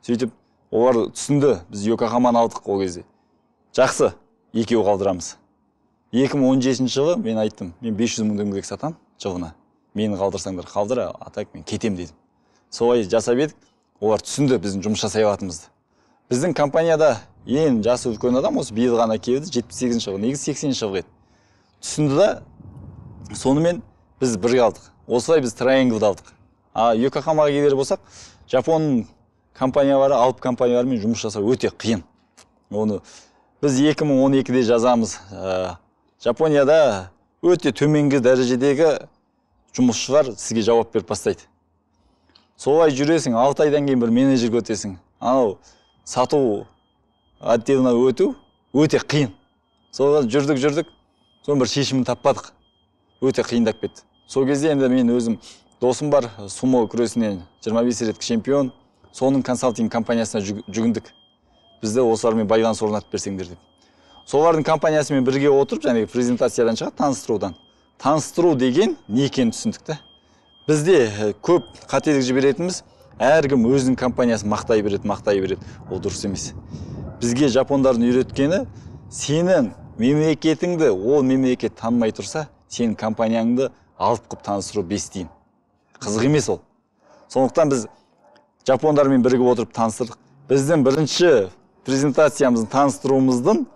Speaker 2: сөйтіп олар түсінді біз йокохаманы алдық ол кезде жақсы екеу қалдырамыз 2017 жылы мен айттым мен 500 мың дөңгелек сатамын жылына мені қалдырсаңдар қалдыр а так мен кетем дедім солай жасап едік олар түсінді біздің жұмыс жасай алатынымызды біздің компанияда ең жасы үлкен адам осы биыл ғана келді жетпіс сегізінші жылғы негізі сексенінші жылғы еді түсінді да сонымен біз бірге алдық осылай біз трайнглды алдық а йокохамаға келер болсақ жапон компаниялары алып компаниялармен жұмыс жасау өте қиын оны біз 2012-де жазамыз жапонияда өте төменгі дәрежедегі жұмысшылар сізге жауап беріп бастайды солай жүресің алты айдан кейін бір менеджерге өтесің анау сату отделына өту өте қиын содан жүрдік жүрдік соны бір шешімін таппадық өте қиындап кетті сол кезде енді мен өзім досым бар сумо күресінен 25 рет чемпион соның консалтинг компаниясына жүгіндік бізді осылармен байланыс орнатып берсеңдер деп солардың компаниясымен бірге отырып және презентациядан шығады таныстырудан таныстыру деген не екенін түсіндік та бізде э, көп қателік жіберетініміз әркім өзінің компаниясын мақтай береді мақтай береді ол дұрыс емес бізге жапондардың үйреткені сенің мемлекетіңді ол мемлекет танымай тұрса сенің компанияңды алып қылып таныстыру бес тиын қызық емес ол сондықтан біз жапондармен бірігіп отырып таныстырдық біздің бірінші презентациямыздың таныстыруымыздың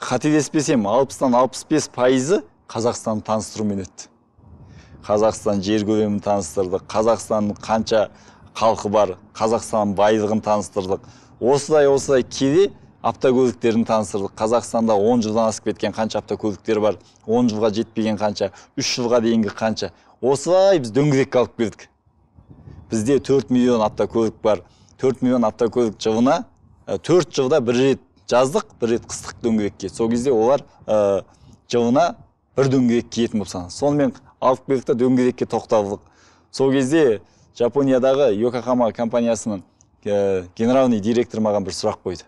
Speaker 2: қателеспесем алпыстан алпыс бес пайызы қазақстанды таныстырумен өтті қазақстан жер көлемін таныстырдық қазақстанның қанша халқы бар қазақстанның байлығын таныстырдық осылай осылай келе автокөліктерін таныстырдық қазақстанда 10 жылдан асып кеткен қанша автокөліктер бар 10 жылға жетпеген қанша 3 жылға дейінгі қанша осылай біз дөңгелекке алып келдік бізде 4 миллион автокөлік бар 4 миллион автокөлік жылына 4 жылда бір рет жаздық бір рет қыстық дөңгелекке сол кезде олар э, жылына бір дөңгелек киетін болып саналады сонымен алып келдік та дөңгелекке тоқталдық сол кезде жапониядағы йокохама компаниясының э, генеральный директоры маған бір сұрақ қойды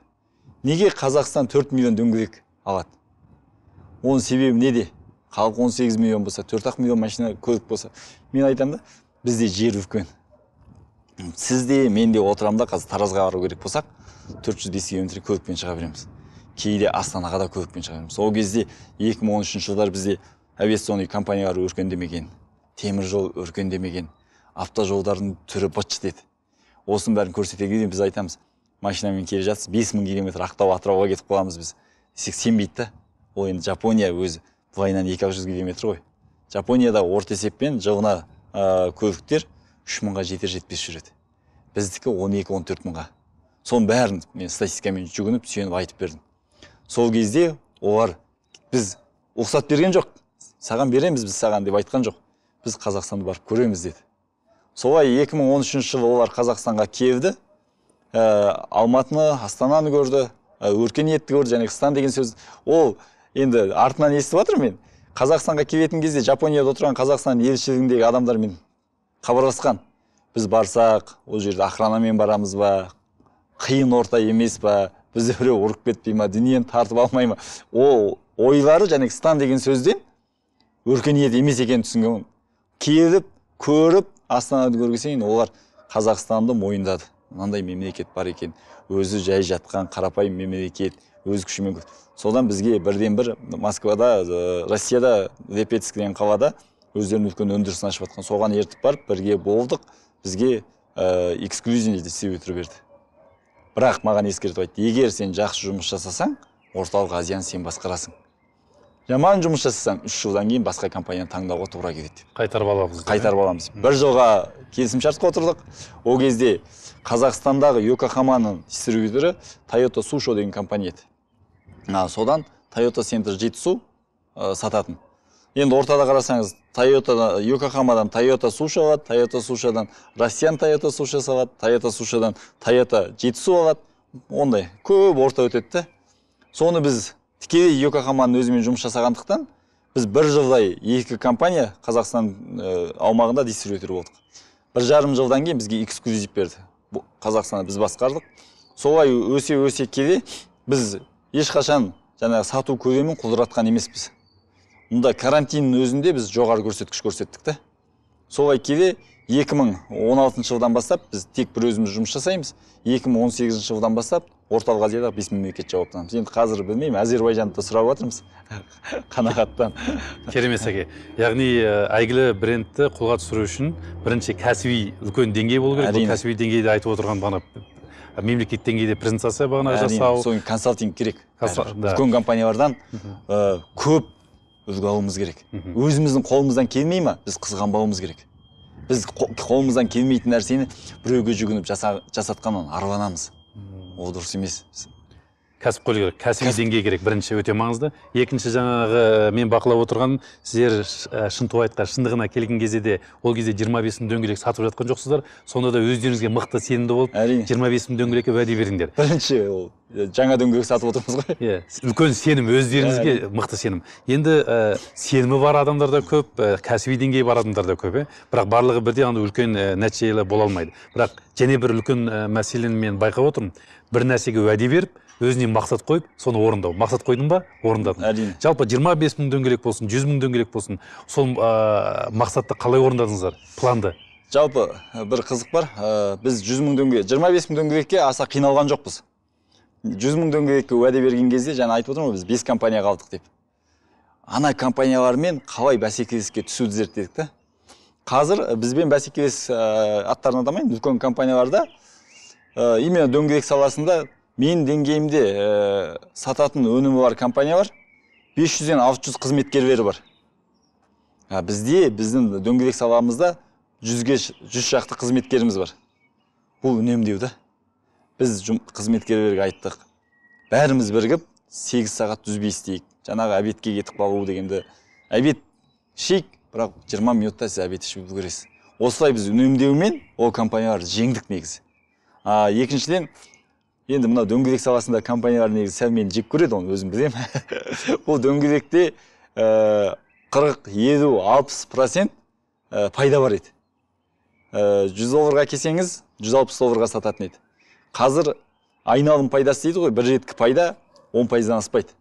Speaker 2: неге қазақстан 4 миллион дөңгелек алады оның себебі неде халық 18 миллион болса төрт ақ миллион машина көлік болса мен айтамын да бізде жер үлкен сіз де мен де отырамын да қазір таразға бару керек болсақ төрт жүз бес километр көлікпен шыға береміз кейде астанаға да көлікпен шыға береміз ол кезде екі мың он үшінші жылдары бізде авиационный компаниялар өркендемеген темір жол өркендемеген автожолдардың түрі быт шыт еді осының бәрін көрсете де біз айтамыз машинамен келе жатсыз бес мың километр ақтау атырауға кетіп қаламыз біз десек сенбейді да ол енді жапония өзі былайынан екі ақ жүз километр ғой жапонияда орта есеппен жылына ә, көліктер үш мыңға жетер жетпес жүреді біздікі он екі он төрт мыңға соның бәрін мен статистикамен жүгініп сүйеніп айтып бердім сол кезде олар біз рұқсат берген жоқ саған береміз біз саған деп айтқан жоқ біз қазақстанды барып көреміз деді солай 2013 жылы олар қазақстанға келді ә, алматыны астананы көрді ә, өркениетті көрді және стан деген сөз ол енді артынан естіп жатырмын мен қазақстанға келетін кезде жапонияда отырған қазақстан елшілігіндегі адамдармен хабарласқан біз барсақ ол жерде охранамен барамыз ба қиын орта емес па бізді біреу ұрып кетпей ма дүниені тартып алмай ма ол ойлары жаңағы стан деген сөзден өркениет емес екенін түсінген келіп көріп астананы көргеннен кейін олар қазақстанды мойындады мынандай мемлекет бар екен өзі жай жатқан қарапайым мемлекет өз күшімен содан бізге бірден бір москвада ә, россияда лепецк деген қалада өздерінің үлкен өндірісін ашып жатқан соған ертіп барып бірге болдық бізге ә, эксклюзивный дистрибьютор берді бірақ маған ескертіп айтты егер сен жақсы жұмыс жасасаң орталық азияны сен басқарасың жаман жұмыс жасасаң үш жылдан кейін басқа компанияны таңдауға тура келеді
Speaker 1: қайтарып аламыз
Speaker 2: қайтарып аламыз бір жылға келісімшартқа отырдық ол кезде қазақстандағы йокохаманың дистрибьюторы тойота сушо деген компания еді содан тойота центр жетісу э, сататын енді ортада қарасаңыз тойотадан йокохамадан тойота суша алады тойота сушадан россиян тойота сушасы алады тойота сушадан тойота жетісу алады ондай көп орта өтеді да соны біз тікелей йокохаманың өзімен жұмыс жасағандықтан біз бір жылдай екі компания қазақстан ә, аумағында дистрибьютор болдық бір жарым жылдан кейін бізге эксклюзив берді қазақстанды біз басқардық солай өсе өсе келе біз ешқашан жаңағы сату көлемін құлдыратқан емеспіз мында карантиннің өзінде біз жоғары көрсеткіш көрсеттік та солай келе 2016 жылдан бастап біз тек бір өзіміз жұмыс жасаймыз 2018 жылдан бастап орталық азиядағы бес мемлекет жауаптанамыз енді қазір білмеймін әзербайжанды да сұрап жатырмыз
Speaker 1: қанағаттан керемет сәке яғни әйгілі брендті қолға түсіру үшін бірінші кәсіби үлкен деңгей болу керек әрине кәсіби деңгейде айтып отырған бағана мемлекет деңгейде презентация бағана жасау содан консалтинг керек үлкен
Speaker 2: компаниялардан көп үлгі алуымыз керек өзіміздің қолымыздан келмей ма біз қызғанбауымыз керек біз қолымыздан келмейтін нәрсені біреуге жүгініп жаса, жасатқаннан арланамыз ол
Speaker 1: дұрыс емес кәсіпқой керек кәсіби деңгей керек бірінші өте маңызды екінші жаңағы мен бақылап отырғаным сіздер шынтуайтқа шындығына келген кезде де ол кезде жиырма бес мың дөңгелек сатып жатқан жоқсыздар сонда да өздеріңізге мықты сенімді болып әрине жиырма бес мың дөңгелекке уәде беріңдер
Speaker 2: бірінші ол жаңа дөңгелек сатып отырмыз ғой иә
Speaker 1: үлкен сенім өздеріңізге мықты сенім енді ә, сенімі бар адамдар да көп ә, кәсіби деңгейі бар адамдар да көп иә бірақ барлығы бірдей андай үлкен ә, нәтижелі бола алмайды бірақ және бір үлкен ә, мәселені мен байқап отырмын бір нәрсеге уәде беріп өзіне мақсат қойып соны орындау мақсат қойдың ба орындадың әрине жалпы 25 бес мың дөңгелек болсын 100 мың дөңгелек болсын сол ә, мақсатты қалай орындадыңыздар планды
Speaker 2: жалпы э, бір қызық бар ә, біз жүз мың дөңгелек жиырма бес мың дөңгелекке аса қиналған жоқпыз жүз мың дөңгелекке уәде берген кезде жаңа айтып отырмын ғой біз бес компания қалдық деп ана компаниялармен қалай бәсекелеске түсуді зерттедік та қазір э, бізбен бәсекелес ә, аттарын атамайын үлкен компанияларда именно дөңгелек саласында Мен деңгейімде ә, сататын өнімі бар компания бар 500-ден 600 қызметкерлері бар а бізде біздің дөңгелек саламызда жүзге жүз шақты қызметкеріміз бар бұл үнемдеу да біз қызметкерлерге айттық бәріміз бірігіп 8 сағат үзбей істейік жаңағы обедке кетіп қалу дегенді обед ішейік бірақ 20 минутта сіз обед ішіп үлгересіз осылай біз үнемдеумен ол компанияларды жеңдік негізі а екіншіден енді мына дөңгелек саласында компаниялар негізі сәл мені жек көреді оны өзім білемін бұл дөңгелекте э, қырық елу алпыс процент э, пайда бар еді э, жүз долларға әкелсеңіз жүз алпыс долларға сататын еді қазір айналым пайдасы дейді ғой бір реткі пайда он пайыздан аспайды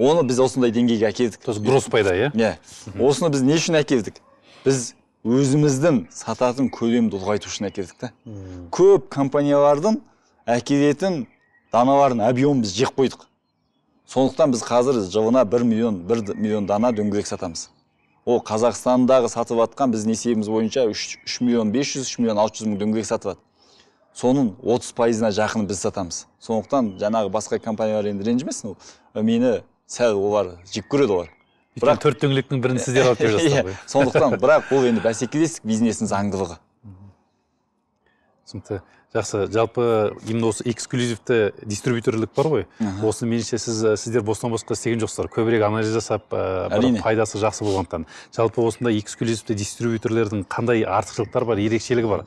Speaker 2: оны біз осындай деңгейге әкелдік то есть грос пайда иә иә осыны біз не үшін әкелдік біз өзіміздің сататын көлемді ұлғайту үшін әкелдік та көп компаниялардың әкелетін даналарын объем біз жеп қойдық сондықтан біз қазір жылына бір миллион бір миллион дана дөңгелек сатамыз ол қазақстандағы сатып жатқан біздің есебіміз бойынша үш, миллион бес жүз үш миллион алты жүз мың дөңгелек сатып жатыр соның отыз пайызына жақын біз сатамыз сондықтан жаңағы басқа компаниялар енді ренжімесін мені сәл олар жек көреді
Speaker 1: олар бірақ төрт дөңгелектің бірін сіздер алып келе иә, жатсыздар ғой сондықтан бірақ
Speaker 2: бұл енді бәсекелестік бизнестің заңдылығы
Speaker 1: түсінікті жақсы жалпы именно осы эксклюзивті дистрибьюторлік бар ғой осыны меніңше сіз сіздер бостан босқа істеген жоқсыздар көбірек анализ жасап ә, пайдасы жақсы болғандықтан жалпы осындай эксклюзивті дистрибьюторлердің қандай артықшылықтары бар ерекшелігі бар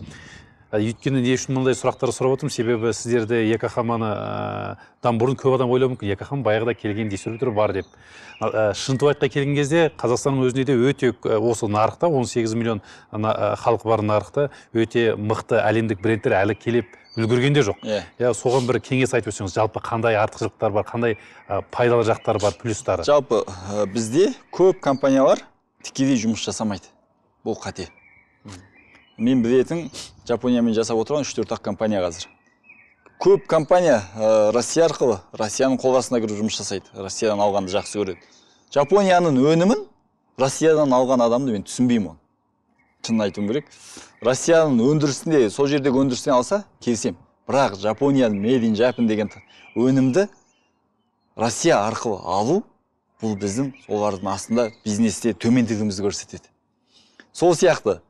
Speaker 1: Ә, өйткені не үшін мындай сұрақтар сұрап отырмын себебі сіздерде дан ә, бұрын көп адам ойлауы мүмкін якохама баяғыда келген дистрибьютор бар деп Шынты ә, шынтуайтқа келген кезде қазақстанның өзінде де өте осы нарықта 18 миллион халқы бар нарықта өте мықты әлемдік брендтер әлі келіп үлгерген де жоқ иә yeah. Иә, соған бір кеңес айтып өтсеңіз жалпы қандай артықшылықтар бар қандай пайдалы жақтары бар плюстары жалпы
Speaker 2: бізде көп компаниялар тікелей жұмыс жасамайды бұл қате мен білетін жапониямен жасап отырған үш төрт ақ компания қазір көп компания ә, россия арқылы россияның қол астына кіріп жұмыс жасайды россиядан алғанды жақсы көреді жапонияның өнімін россиядан алған адамды мен түсінбеймін оны шынын айтуым керек россияның өндірісінде сол жердегі өндірістен алса келісемін бірақ жапонияның made in japan деген өнімді россия арқылы алу бұл біздің олардың астында бизнесте төмендігімізді көрсетеді сол сияқты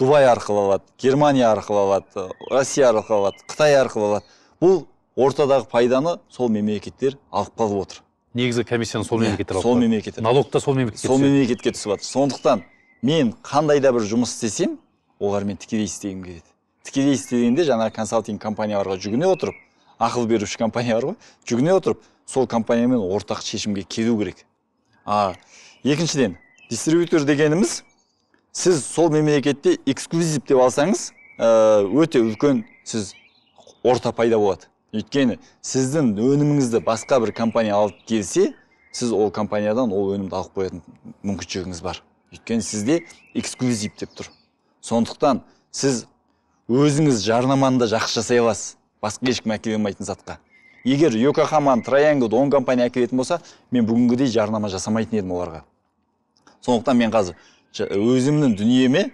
Speaker 2: дубай арқылы алады германия арқылы алады россия арқылы алады қытай арқылы алады бұл ортадағы пайданы сол мемлекеттер алып қалып отыр
Speaker 1: Негізі комиссияны сол иә, мемлекеттер алып сол
Speaker 2: мемлекеттер налог та сол мемлекетке сол мемлекетке түсіп жатыр сондықтан мен қандай да бір жұмыс істесем олармен тікелей істегім келеді тікелей істегенде жаңа консалтинг компанияларға жүгіне отырып ақыл беруші компания бар ғой жүгіне отырып сол компаниямен ортақ шешімге келу керек а екіншіден дистрибьютор дегеніміз сіз сол мемлекетте эксклюзив деп алсаңыз э, өте үлкен сіз орта пайда болады өйткені сіздің өніміңізді басқа бір компания алып келсе сіз ол компаниядан ол өнімді алып қоятын мүмкіншілігіңіз бар өйткені сізде эксклюзив деп тұр сондықтан сіз өзіңіз жарнаманы да жақсы жасай аласыз басқа ешкім әкеле алмайтын затқа егер йокохаманы троянгоды он компания әкелетін болса мен бүгінгідей жарнама жасамайтын едім оларға сондықтан мен қазір өзімнің дүниеме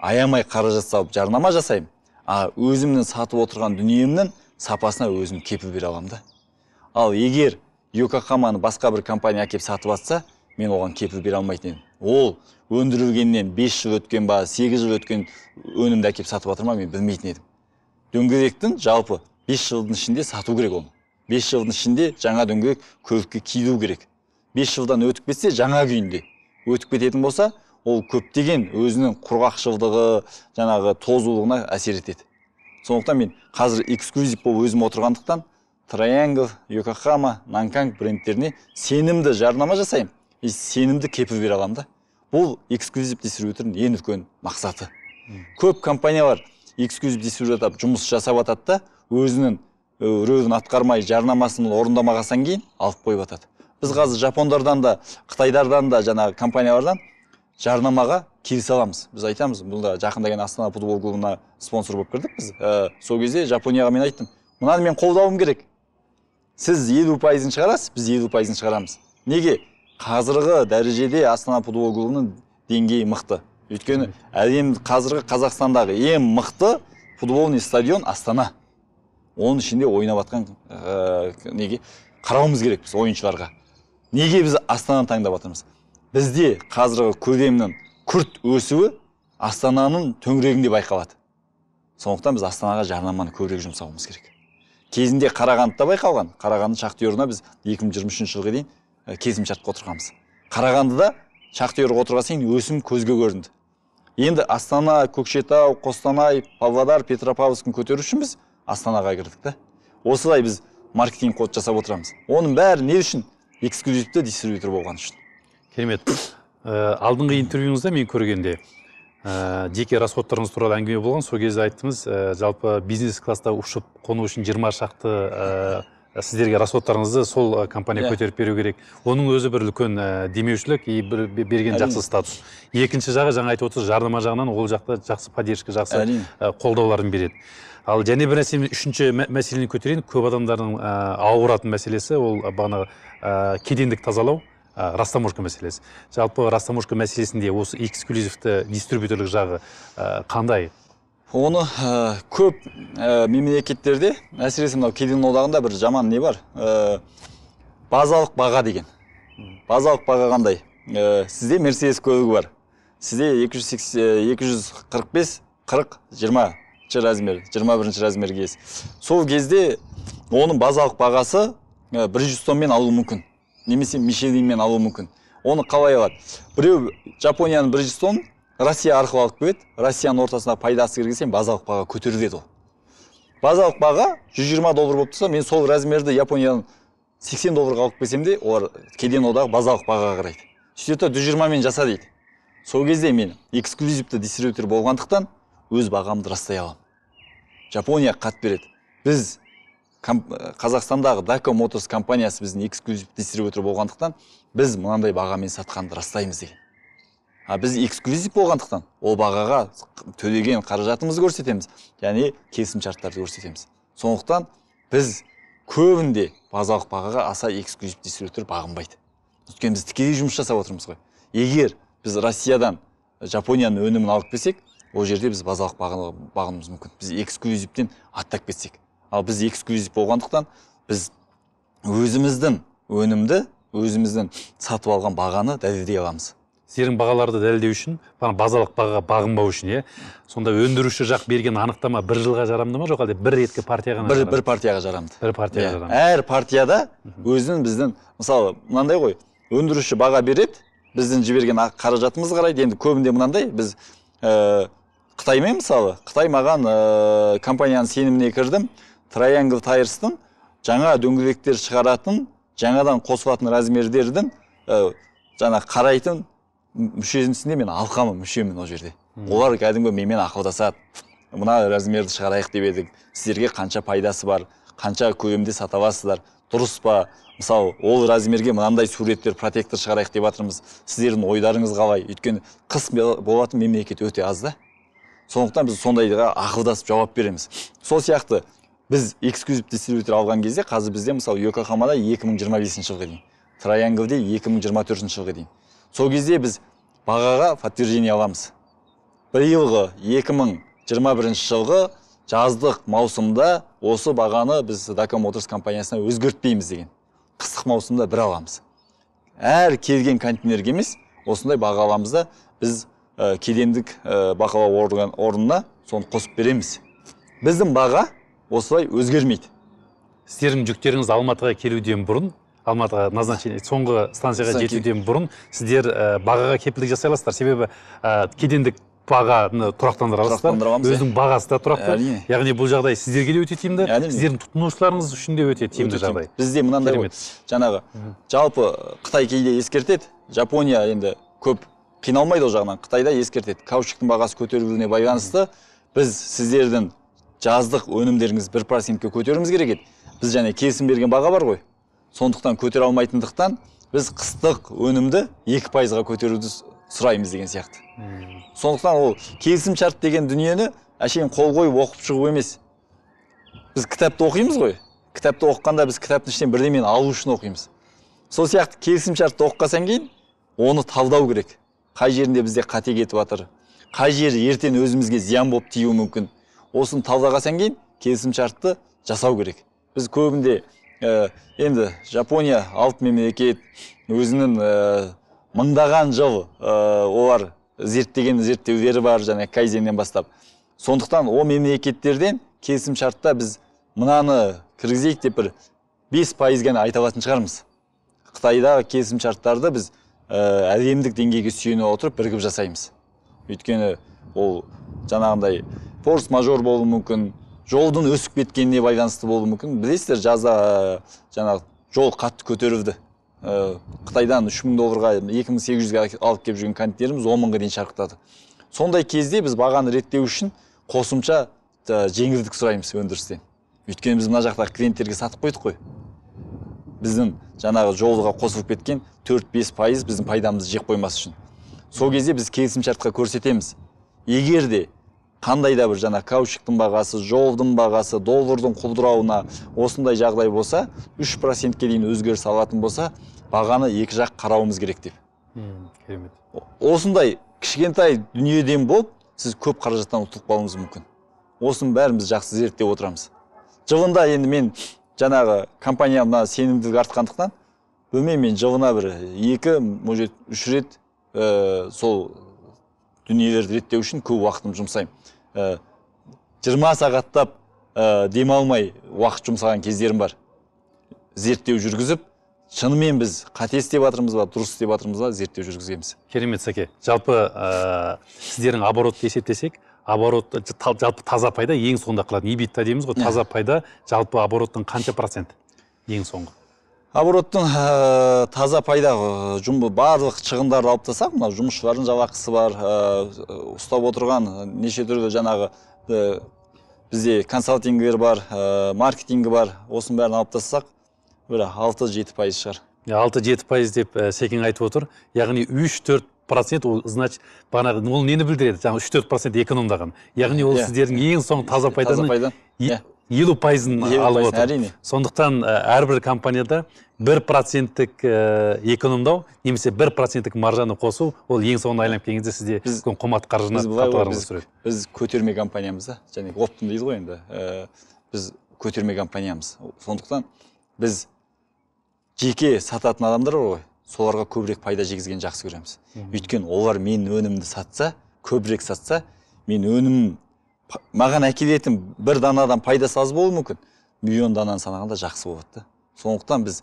Speaker 2: аямай қаражат салып жарнама жасаймын а өзімнің сатып отырған дүниемнің сапасына өзім кепіл бере аламын да ал егер йокохаманы басқа бір компания әкеліп сатып жатса мен оған кепіл бере алмайтын едім ол өндірілгеннен 5 жыл өткен ба 8 жыл өткен өнімді әкеліп сатып жатыр ма мен білмейтін едім дөңгелектің жалпы 5 жылдың ішінде сату керек оны 5 жылдың ішінде жаңа дөңгелек көлікке киілу керек 5 жылдан өтіп кетсе жаңа күйінде өтіп кететін болса ол көптеген өзінің құрғақшылдығы жаңағы тозулығына әсер етеді сондықтан мен қазір эксклюзив болып өзім отырғандықтан триангл йокохама нанканг брендтеріне сенімді жарнама жасаймын и сенімді кепіл бере аламын да бұл эксклюзив дистрибьютордың ең үлкен мақсаты көп компаниялар эксклюзив дистрибьютор жұмыс жасап жатады да өзінің рөлін атқармай жарнамасын орындамағаннан кейін алып қойып жатады біз қазір жапондардан да қытайлардан да жаңағы компаниялардан жарнамаға келісе аламыз біз айтамыз бұнда жақында ғана астана футбол клубына спонсор болып кірдік біз ә, сол кезде жапонияға мен айттым мынаны мен қолдауым керек сіз елу пайызын шығарасыз біз елу пайызын шығарамыз неге қазіргі дәрежеде астана футбол клубының деңгейі мықты өйткені әлем қазіргі қазақстандағы ең мықты футболный стадион астана оның ішінде ойнап жатқан ә, неге қарауымыз керекпіз ойыншыларға неге біз астананы таңдап жатырмыз бізде қазіргі көлемнің күрт өсуі астананың төңірегінде байқалады сондықтан біз астанаға жарнаманы көбірек жұмсауымыз керек кезінде қарағандыда байқалған қарағанды шахтерына біз 2023 жылға дейін келісімшартқа отырғанбыз қарағандыда шахтерға отырған сайын өсім көзге көрінді енді астана көкшетау қостанай павлодар петропавловскін көтеру үшін біз астанаға кірдік та осылай біз маркетинг код жасап отырамыз оның бәрі не үшін эксклюзивті дистрибьютор болған үшін
Speaker 1: керемет ә, алдыңғы интервьюңызда мен көргенде ә, жеке расходтарыңыз туралы әңгіме болған сол кезде айттыңыз э, жалпы бизнес класста ұшып қону үшін жиырма шақты ә, сіздерге расходтарыңызды сол компания иә. көтеріп беру керек оның өзі бір үлкен демеушілік и бір берген жақсы статус екінші жағы жаңа айтып отырсыз жарнама жағынан ол жақта жақсы поддержка жақсы ә, қолдауларын береді ал және бір нәрсе үшінші мәселені көтерейін көп адамдардың ауыратын мәселесі ол бағанағы кедендік тазалау ә, растаможка мәселесі жалпы растаможка мәселесінде осы эксклюзивті дистрибьюторлық жағы э, қандай оны э, көп ә, мемлекеттерде әсіресе мынау кеден
Speaker 2: одағында бір жаман не бар базалық баға деген базалық баға қандай сізде мерседес көлігі бар сізде 245 40 20 размер 21 размер размерге сол кезде оның базалық бағасы бір жүз соммен алу мүмкін немесе мишелинмен алуы мүмкін оны қалай алады біреу жапонияның жүз тонн россия арқылы алып келеді россияның ортасына пайдасы кіргізсең базалық баға көтеріледі ол базалық баға 120 доллар болып тұрса мен сол размерді япониядан 80 долларға алып келсем де олар кеден одағы базалық бағаға қарайды сөйтеді да жүз жиырмамен жаса дейді сол кезде мен эксклюзивті дистрибьютор болғандықтан өз бағамды растай аламын жапония қат береді біз қазақстандағы э, Дако Motors компаниясы біздің эксклюзив дистрибьютор болғандықтан біз мынандай бағамен сатқанды растаймыз деген а біз эксклюзив болғандықтан ол бағаға төлеген қаражатымызды көрсетеміз және келісімшарттарды шарттарды көрсетеміз сондықтан біз көбінде базалық бағаға аса эксклюзив дистрибьютор бағынбайды өйткені біз тікелей жұмыс жасап отырмыз ғой егер біз россиядан э, жапонияның өнімін алып келсек ол жерде біз базалық бағынуымыз мүмкін біз эксклюзивтен аттап кетсек ал біз эксклюзив болғандықтан біз өзіміздің өнімді өзіміздің сатып алған бағаны
Speaker 1: дәлелдей аламыз сенің бағаларды дәлелдеу үшін базалық бағаға бағынбау үшін иә сонда өндіруші жақ берген анықтама бір жылға жарамды ма жоқ әлде бір реткі партия ғана бір, бір партияға жарамды бір партияға yeah. Иә. жарамды
Speaker 2: әр партияда өзінің біздің мысалы мынандай ғой өндіруші баға береді біздің жіберген қаражатымыз қарайды енді көбінде мынандай біз ә, э, қытаймен мысалы қытай маған ә, компанияның сеніміне кірдім tires тайрстың жаңа дөңгелектер шығаратын жаңадан қосылатын размердердің ә, жаңа қарайтын мүшесінде мен алқамын мүшемін ол жерде олар кәдімгі менімен ақылдасады мына размерді шығарайық деп едік сіздерге қанша пайдасы бар қанша көлемде сата аласыздар дұрыс па мысалы ол размерге мынандай суреттер протектор шығарайық деп жатырмыз сіздердің ойларыңыз қалай өйткені қыс болатын мемлекет өте аз да сондықтан біз сондайға ақылдасып жауап береміз сол сияқты біз эксклюзив дистрибьютор алған кезде қазір бізде мысалы йокохамада 2025 жылға дейін жиырма 2024 жылға дейін сол кезде біз бағаға подтверждение аламыз биылғы 2021 жылғы жаздық маусымда осы бағаны біз дака Моторс компаниясына өзгертпейміз деген қыстық маусымда бір аламыз әр келген контейнерге емес осындай баға аламыз да біз ә, кедендік ә, бақылау орнына
Speaker 1: соны қосып береміз біздің баға осылай өзгермейді сіздердің жүктеріңіз алматыға келуден бұрын алматыға назначение соңғы станцияға жетуден бұрын сіздер ә, бағаға кепілдік жасай аласыздар себебі ә, кедендік бағаны тұрақтандыра аласыздар өзінің иә. бағасы да тұрақты әрине яғни бұл жағдай сіздерге де өте тиімді әрине сіздердің тұтынушыларыңыз үшін
Speaker 2: де өте тиімді жағдай бізде мынандай ғой жаңағы жалпы э, қытай кейде ескертеді жапония енді көп қиналмайды ол жағынан қытайда ескертеді каучуктың бағасы көтерілуіне байланысты біз сіздердің жаздық өнімдеріңіз бір процентке көтеруіміз керек еді біз және келісім берген баға бар ғой сондықтан көтере алмайтындықтан біз қыстық өнімді екі пайызға көтеруді сұраймыз деген сияқты hmm. сондықтан ол келісім шарт деген дүниені әшейін қол қойып оқып шығу емес біз кітапты оқимыз ғой кітапты оқығанда біз кітаптың ішінен бірдемені алу үшін оқимыз сол сияқты келісім шартты оқығаннан кейін оны талдау керек қай жерінде бізде қате кетіп жатыр қай жері ертең өзімізге зиян болып тиюі мүмкін осыны талдағаннан кейін келісімшартты жасау керек біз көбінде ә, енді жапония алып мемлекет өзінің ә, мыңдаған жыл ә, олар зерттеген зерттеулері бар және кайзеннен бастап сондықтан ол мемлекеттерден келісімшартта біз мынаны кіргізейік деп бір бес пайыз ғана айта алатын шығармыз қытайдағы келісімшарттарды біз ә, әлемдік деңгейге сүйене отырып бірігіп жасаймыз өйткені ол жаңағындай форс мажор болуы мүмкін жолдың өсіп кеткеніне байланысты болуы мүмкін білесіздер жазда э, жаңағы жол қатты көтерілді э, қытайдан үш мың долларға екі мың сегіз жүзге алып келіп жүрген контейнеріміз он мыңға дейін шарықтады сондай кезде біз бағаны реттеу үшін қосымша э, жеңілдік сұраймыз өндірістен өйткені біз мына жақтағы клиенттерге сатып қойдық қой біздің жаңағы жолға қосылып кеткен төрт бес пайыз біздің пайдамызды жеп қоймас үшін сол кезде біз келісімшартқа көрсетеміз егер де қандай да бір жаңа каучиктің бағасы жолдың бағасы доллардың құлдырауына осындай жағдай болса үш процентке дейін өзгеріс алатын болса бағаны екі жақ қарауымыз керек деп керемет осындай кішкентай дүниеден болып сіз көп қаражаттан ұтылып қалуыңыз мүмкін осының бәрін біз жақсы зерттеп отырамыз жылында енді мен жаңағы компания мына сенімділік артқандықтан білмеймін мен жылына бір екі может үш рет ә, сол дүниелерді реттеу үшін көп уақытым жұмсаймын э, жиырма сағаттап ә, демалмай уақыт жұмсаған кездерім бар зерттеу жүргізіп шынымен біз қате істеп жатырмыз ба дұрыс істеп жатырмыз ба
Speaker 1: зерттеу жүргіземіз керемет сәке жалпы ә, сіздердің оборотты есептесек оборот жалпы таза пайда ең соңында қалады ибитта дейміз ғой иә. таза пайда жалпы обороттың қанша процент ең соңғы
Speaker 2: обороттың э, таза пайда э, барлық шығындарды алып тастасақ мына жұмысшылардың жалақысы бар э, ұстап отырған неше түрлі жаңағы бізде консалтингілер бар ә, маркетингі бар осының бәрін алып
Speaker 1: тастасақ бір алты жеті пайыз шығар алты жеті пайыз деп секең айтып отыр яғни үш төрт процент ол значит бағанағы ол нені білдіреді жаңағы үш төрт процент экономдаған яғни ол сіздердің ең соңғы таза пайданың елу пайызын алып отыр әрине сондықтан э, әрбір компанияда бір проценттік ә, экономдау немесе бір проценттік маржаны қосу ол ең соңына айналып келген кезде сізде біз, қомат қаржыны біз, біз,
Speaker 2: біз көтерме компаниямыз да және оптом дейді ғой енді ә, біз көтерме компаниямыз сондықтан біз жеке сататын адамдар бар ғой соларға көбірек пайда жегізгенді жақсы көреміз өйткені олар менің өнімді сатса көбірек сатса мен өнімім маған әкелетін бір данадан пайдасы аз болуы мүмкін миллион дананы санағанда жақсы болады да сондықтан біз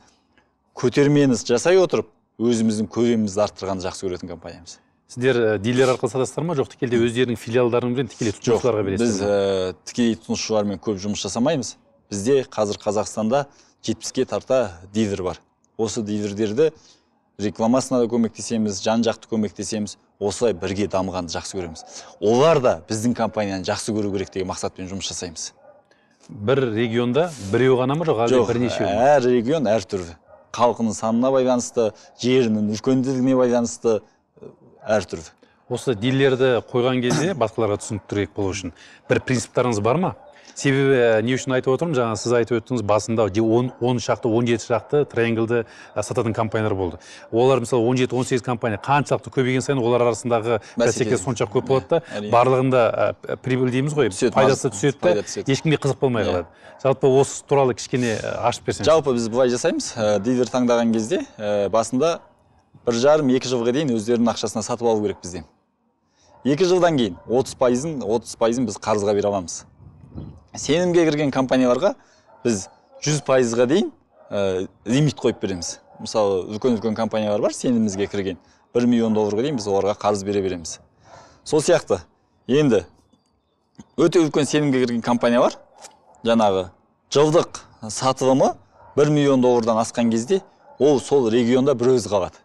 Speaker 2: көтермені жасай отырып өзіміздің көлемімізді арттырғанды жақсы көретін компаниямыз
Speaker 1: сіздер ә, дилер арқылы сатасыздар ма жоқ тікелей өздерінің филиалдарыңызбен тікелей тұтынушыларға бересіздер
Speaker 2: біз ә, тікелей тұтынушылармен көп жұмыс жасамаймыз бізде қазір қазақстанда жетпіске тарта дилер бар осы дилердерді рекламасына да көмектесеміз жан жақты көмектесеміз осылай бірге дамығанды жақсы көреміз олар да біздің компанияны жақсы көру керек деген мақсатпен жұмыс жасаймыз
Speaker 1: бір регионда біреу ғана ма жоқ әлде бірнешеу әр
Speaker 2: регион әртүрлі халқының санына байланысты жерінің үлкендігіне байланысты э, әртүрлі
Speaker 1: осы дилерді қойған кезде басқаларға түсінікті болу үшін бір принциптарыңыз бар ма себебі э, не үшін айтып отырмын жаңа сіз айтып өттіңіз басында он, он шақты он жеті шақты триенглді э, сататын компаниялар болды олар мысалы он жеті он сегіз компания қаншалықты көбейген сайын олар арасындағы бәсеке сонша көп болады да барлығында ә, прибыль дейміз ғой пайдасы түседі да ешкімге қызық болмай иә. қалады жалпы осы туралы кішкене ашып
Speaker 2: берсеңіз жалпы біз былай жасаймыз ә, дилер таңдаған кезде басында бір жарым екі жылға дейін өздерінің ақшасына сатып алу керек бізден екі жылдан кейін отыз пайызын отыз пайызын біз қарызға бере аламыз сенімге кірген компанияларға біз жүз пайызға дейін э, лимит қойып береміз мысалы үлкен үлкен компаниялар бар сенімімізге кірген бір миллион долларға дейін біз оларға қарыз бере береміз сол сияқты енді өте үлкен сенімге кірген компаниялар жаңағы жылдық сатылымы бір миллион доллардан асқан кезде ол сол регионда бір өзі қалады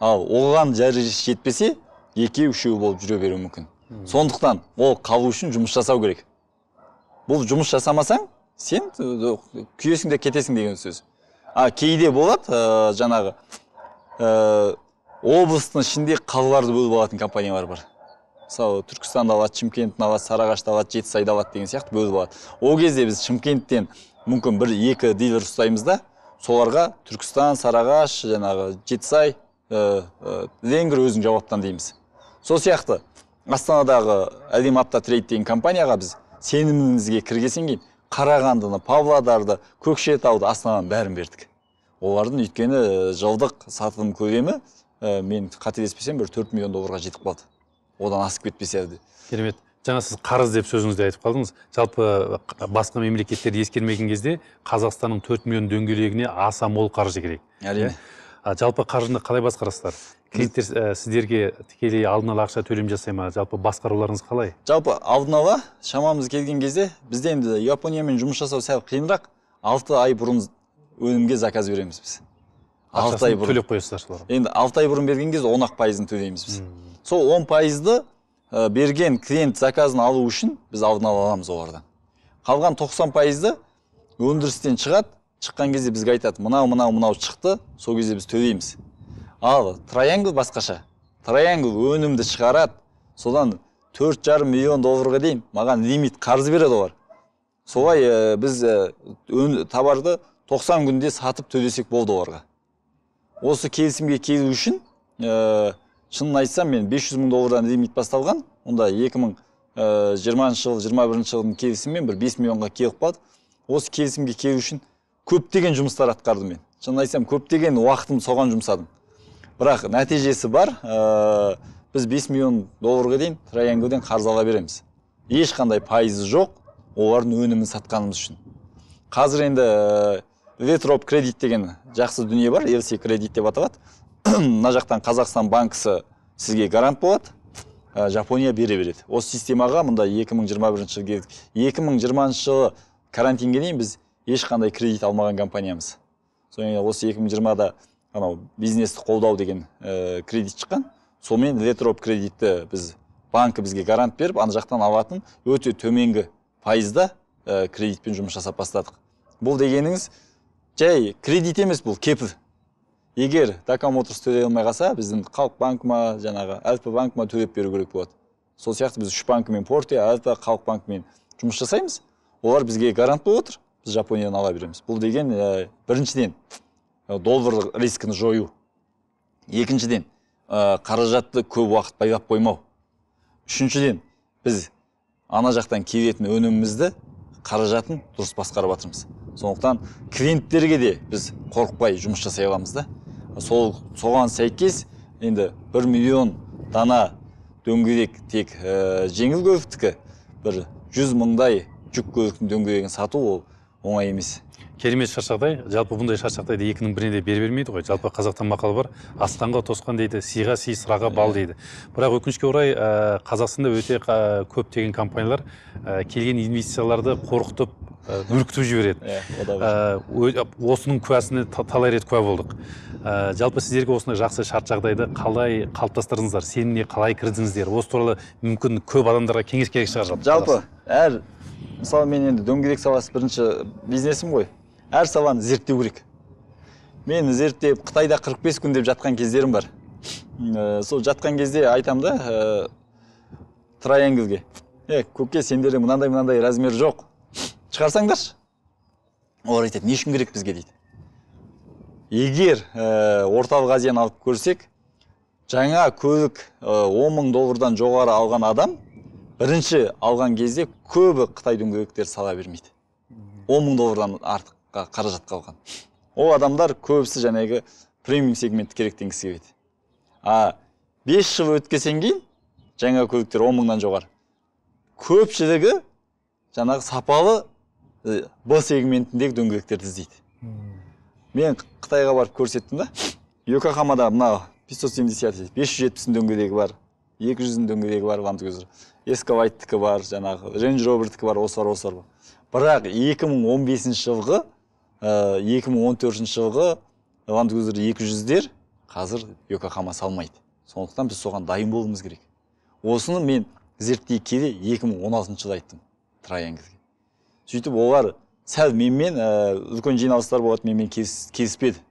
Speaker 2: ал оған дәрежесі жетпесе екеу үшеу болып жүре беруі мүмкін сондықтан ол қалу үшін жұмыс жасау керек бұл жұмыс жасамасаң сен күйесің де кетесің деген сөз а кейде болады ыыы жаңағы ыыы облыстың ішінде қалаларды бөліп алатын компаниялар бар мысалы түркістанды алады Шымкентін алады сарыағашты алады жетісайды алады деген сияқты бөліп алады ол кезде біз шымкенттен мүмкін бір екі дилер ұстаймыз да соларға түркістан сарыағаш жаңағы жетісай ыыы ә, өзің жауаптан дейміз сол сияқты астанадағы әлем деген компанияға біз сенімімізге кіргеннен кейін қарағандыны павлодарды көкшетауды астананың бәрін бердік олардың өйткені э, жылдық сатылым көлемі э, мен қателеспесем бір төрт миллион долларға жетіп қалды одан асып кетпесе де
Speaker 1: керемет жаңа сіз қарыз деп сөзіңізде айтып қалдыңыз жалпы э, басқа мемлекеттерді ескермеген кезде қазақстанның төрт миллион дөңгелегіне аса мол қаржы керек әрине жалпы қаржыны қалай басқарасыздар клиенттер ә, э, сіздерге тікелей алдын ала ақша төлем жасай ма жалпы басқаруларыңыз қалай жалпы
Speaker 2: алдын ала шамамыз келген кезде бізде енді япониямен жұмыс жасау сәл қиынырақ алты ай бұрын өнімге заказ береміз біз
Speaker 1: алты ай бұрын төлеп қоясыздар соларға
Speaker 2: енді алты ай бұрын берген кезде он ақ пайызын төлейміз біз сол он пайызды ә, берген клиент заказын алу үшін біз алдын ала аламыз олардан қалған тоқсан пайызды өндірістен шығады шыққан кезде бізге айтады мынау мынау мынау шықты сол кезде біз төлейміз ал триангл басқаша триангл өнімді шығарады содан төрт жарым миллион долларға дейін маған лимит қарыз береді олар солай ә, біз ә, товарды 90 күнде сатып төлесек болды оларға осы келісімге келу үшін ә, шынын айтсам мен 500 жүз мың доллардан лимит басталған онда 2020 жыл 21 жылдың келісімімен бір 5 миллионға келіп қалды осы келісімге келу үшін көптеген жұмыстар атқардым мен шынын айтсам көптеген уақытымды соған жұмсадым бірақ нәтижесі бар ә, біз 5 миллион долларға дейін троянгоден қарыз ала береміз ешқандай пайызы жоқ олардың өнімін сатқанымыз үшін қазір енді э, ветроп кредит деген жақсы дүние бар лс кредит деп аталады мына жақтан қазақстан банкісі сізге гарант болады э, жапония бере береді осы системаға мында 2021 жылы келдік 2020 жылы карантинге дейін біз ешқандай кредит алмаған компаниямыз сонымен осы 2020-да анау бизнесті қолдау деген ә, кредит шыққан сонымен летроп кредитті біз банкі бізге гарант беріп ана жақтан алатын өте төменгі пайызда э, кредитпен жұмыс жасап бастадық бұл дегеніңіз жай кредит емес бұл кепіл егер дака моторс төлей алмай қалса біздің халық банкі ма жаңағы альфа банк ма төлеп беру керек болады сол сияқты біз үш банкімен порте альфа халық банкімен жұмыс жасаймыз олар бізге гарант болып отыр біз жапониядан ала береміз бұл деген ә, біріншіден Э, долларлық рискін жою екіншіден э, қаражатты көп уақыт байлап қоймау үшіншіден біз ана жақтан келетін өнімімізді қаражатын дұрыс басқарып жатырмыз сондықтан клиенттерге де біз қорықпай жұмыс жасай аламыз да сол соған сәйкес енді бір миллион дана дөңгелек тек ә, жеңіл көліктікі
Speaker 1: бір жүз мыңдай жүк көліктің дөңгелегін сату ол оңай емес керемет шаршақтай жалпы бұндай шаршақтайды екінің біріне де бере бермейді ғой жалпы қазақта мақал бар асқанға тосқан дейді сыйға сый сыраға бал иә. дейді бірақ өкінішке орай ә, қазақстанда өте ә, э, көптеген компаниялар ә, келген инвестицияларды қорқытып үркітіп жібереді иә, осының куәсіне талай рет куә болдық жалпы сіздерге осындай жақсы шарт жағдайды қалай қалыптастырдыңыздар сеніміне қалай кірдіңіздер осы туралы мүмкін көп адамдарға кеңес керек шығар жалпы жалпы
Speaker 2: әр мысалы мен енді дөңгелек саласы бірінші бизнесім ғой әр саланы зерттеу керек мен зерттеп қытайда 45 күн деп жатқан кездерім бар ә, сол жатқан кезде айтам да ә, трайенглге е көке сендерде мынандай мынандай размер жоқ шығарсаңдаршы олар айтады не үшін керек бізге дейді егер ә, орталық азияны алып көрсек жаңа көлік ә, он мың доллардан жоғары алған адам бірінші алған кезде көбі қытай дөңгелектерді сала бермейді он мың доллардан артық қаражат қалған ол адамдар көбісі жаңағы премиум сегментті керек дегісі келеді а бес жыл өткесен кейін жаңа көліктер он мыңнан жоғары көпшілігі жаңағы сапалы б сегментіндегі дөңгелектерді іздейді мен қытайға барып көрсеттім да йокохамада мына пятьсот семьдесят бес жүз жетпістің дөңгелегі бар екі жүздің дөңгелегі бар ландкрузер эскавайттікі бар жаңағы рендж ровердікі бар осы бар осы бар бірақ екі мың он бесінші жылғы ыыы э, екі мың он төртінші жылғы екі жүздер қазір йокохама салмайды сондықтан біз соған дайын болуымыз керек осыны мен зерттей келе 2016 жылы айттым троянгіге сөйтіп олар сәл менімен ә, үлкен жиналыстар болады менімен келіспеді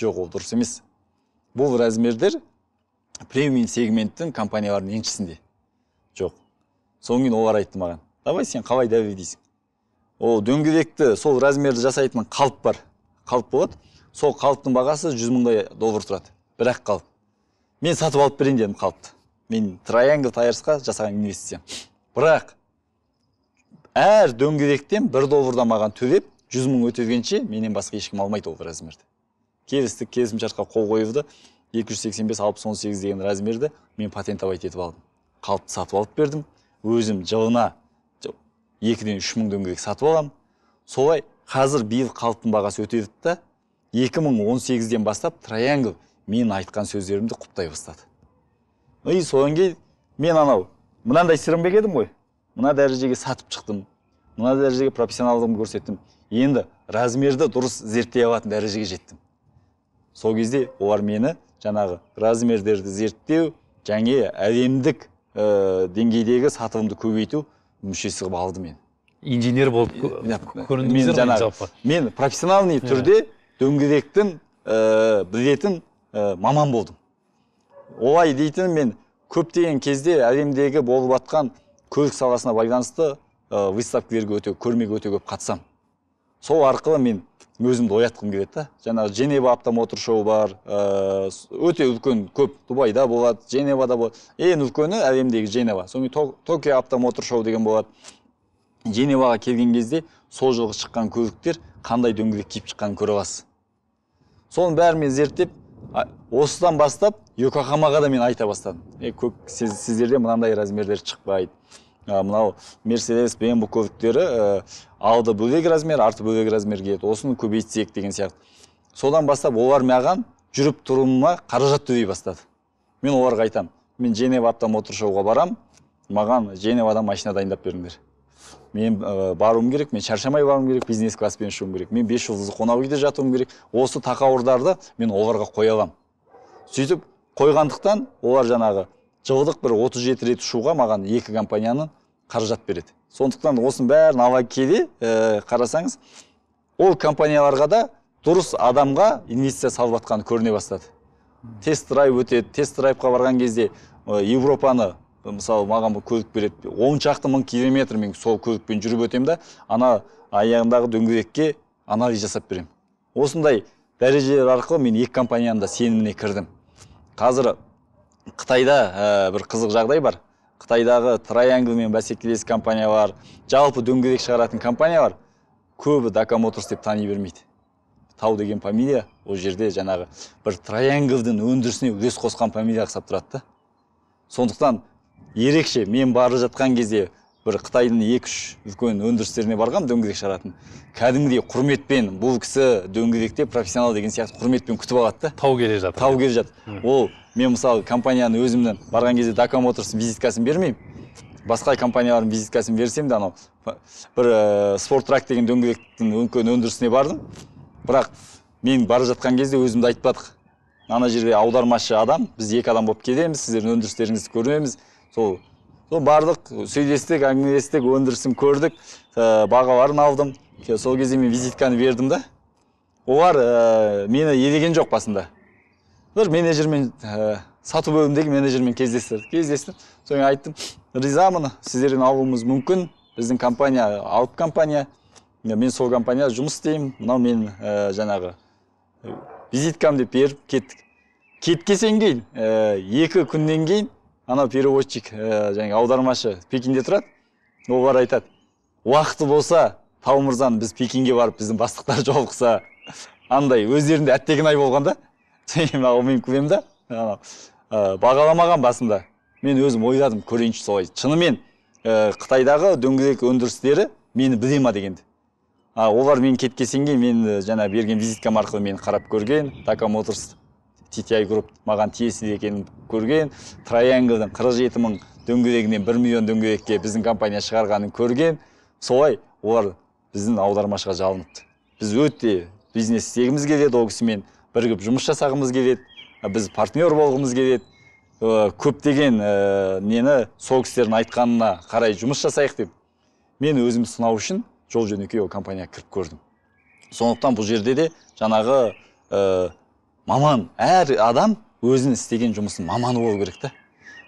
Speaker 2: жоқ ол дұрыс емес бұл размердер премиум сегменттің компанияларының еншісінде жоқ содан кейін олар айтты маған давай сен қалай дәлелдейсің ол дөңгелекті сол размерді жасайтын қалып бар қалып болады сол қалыптың бағасы жүз мыңдай доллар тұрады бір ақ қалып мен сатып алып берейін дедім қалыпты мен траиангл тайрсқа жасаған инвестициям бірақ әр дөңгелектен бір доллардан маған төлеп жүз мың өтелгенше менен басқа ешкім алмайды ол размерді келістік келісімшартқа қол қойылды екі жүз сексен бес алпыс он сегіз деген размерді мен патентовать етіп алдым қалыпты сатып алып бердім өзім жылына екіден үш мың дөңгелек сатып аламын солай қазір биыл қалыптың бағасы өтеді да 2018-ден бастап троянгл мен айтқан сөздерімді құптай бастады и содан кейін мен анау мынандай сырымбек едім ғой мына дәрежеге сатып шықтым мына дәрежеге профессионалдығымды көрсеттім енді размерді дұрыс зерттей алатын дәрежеге жеттім сол кезде олар мені жаңағы размердерді зерттеу және әлемдік ә, деңгейдегі сатылымды көбейту мүшесі қылып алды мен
Speaker 1: инженер болып көріндіңіздер
Speaker 2: мен профессиональный түрде дөңгелектің ә, білетін ә, маман болдым олай дейтін мен көптеген кезде әлемдегі болып жатқан көлік саласына байланысты ә, выставкалерге өте көрмеге өте көп қатысамын сол арқылы мен өзімді оятқым келеді да жаңағы женева автомотор шоу бар өте үлкен көп дубайда болады женевада болады ең үлкені әлемдегі женева содан кейін токио автомотор шоу деген болады женеваға келген кезде сол жылғы шыққан көліктер қандай дөңгелек киіп шыққанын көре аласыз соның бәрін мен зерттеп осыдан бастап йокохамаға да мен айта бастадым е көк сіздерде мынандай размерлер шықпайды мынау мерседес бмв көліктері алды бөлек размер арты бөлек размер келеді осыны көбейтсек деген сияқты содан бастап олар маған жүріп тұруыма қаражат төлей бастады мен оларға айтамын мен женевада шоуға барам, маған женевада машина дайындап беріңдер мен ә, баруым керек мен шаршамай баруым керек бизнес класспен ұшуым керек мен бес жұлдызды қонақ үйде жатуым керек осы тақауырдарды мен оларға қоя аламын сөйтіп қойғандықтан олар жаңағы жылдық бір 37 рет ұшуға маған екі компанияны қаражат береді сондықтан осының бәрін ала келе э, қарасаңыз ол компанияларға да дұрыс адамға инвестиция салып жатқаны көріне бастады тест драйв өтеді тест драйвқа барған кезде ә, европаны э, мысалы маған көлік береді он шақты мың километр мен сол көлікпен жүріп өтемін да ана аяғындағы дөңгелекке анализ жасап беремін осындай дәрежелер арқылы мен екі компанияның да сеніміне кірдім қазір қытайда ыыы э, бір қызық жағдай бар қытайдағы мен бәсекелес компаниялар жалпы дөңгелек шығаратын компаниялар көбі дака моторс деп тани бермейді тау деген фамилия ол жерде жаңағы бір триангльдің өндірісіне үлес қосқан фамилия ұқсап тұрады да сондықтан ерекше мен барып жатқан кезде бір қытайдың екі үш үлкен өндірістеріне барған дөңгелек шығаратын кәдімгідей құрметпен бұл кісі дөңгелекте профессионал деген сияқты құрметпен күтіп алады да тау келе жатыр тау келе жатыр ол мен мысалы компанияны өзімнің барған кезде дака моторс визиткасын бермеймін басқа компаниялардың визиткасын берсем де анау бір ә, спорт трак деген дөңгелектің үлкен өндірісіне бардым бірақ мен бара жатқан кезде өзімді айтпадық ана жерде аудармашы адам біз екі адам болып келеміз сіздердің өндірістеріңізді көрмеміз сол сол бардық сөйлестік әңгімелестік өндірісін көрдік э, бағаларын алдым сол кезде мен визитканы бердім да олар ә, мені елеген жоқ басында бір менеджермен ә, э, сату бөліміндегі менеджермен кездестірді кездестім содан кейін айттым ризамын сіздерден алуымыз мүмкін біздің компания алып компания мен сол компанияда жұмыс істеймін мынау мен ә, жаңағы визиткам деп беріп кеттік кеткесен кейін екі күннен кейін ана переводчик ә, жаңағы аудармашы пекинде тұрады ол айтады уақыты болса тау біз пекинге барып біздің бастықтар жолықса андай өздерінде әттеген ай болған да мынау мен күлемін да анау э, бағаламаған басында мен өзім ойладым көрейінші солай шынымен э, қытайдағы дөңгелек өндірістері мені біле ма дегенді а олар мен кеткесенге мен жаңа берген визиткам арқылы мені қарап көрген така моторс TTI Group маған тиесілі екенін көрген triangle қырық жеті мың дөңгелегінен бір миллион дөңгелекке біздің компания шығарғанын көрген солай олар біздің аудармашыға жалыныпты біз өте бизнес істегіміз келеді ол кісімен бірігіп жұмыс жасағымыз келеді біз партнер болғымыз келеді ыыы э, көптеген э, нені сол кісілердің айтқанына қарай жұмыс жасайық деп мен өзім сынау үшін жол жөнекей ол компанияға кіріп көрдім сондықтан бұл жерде де жаңағы э, маман әр адам өзінің істеген жұмысының маманы болу керек та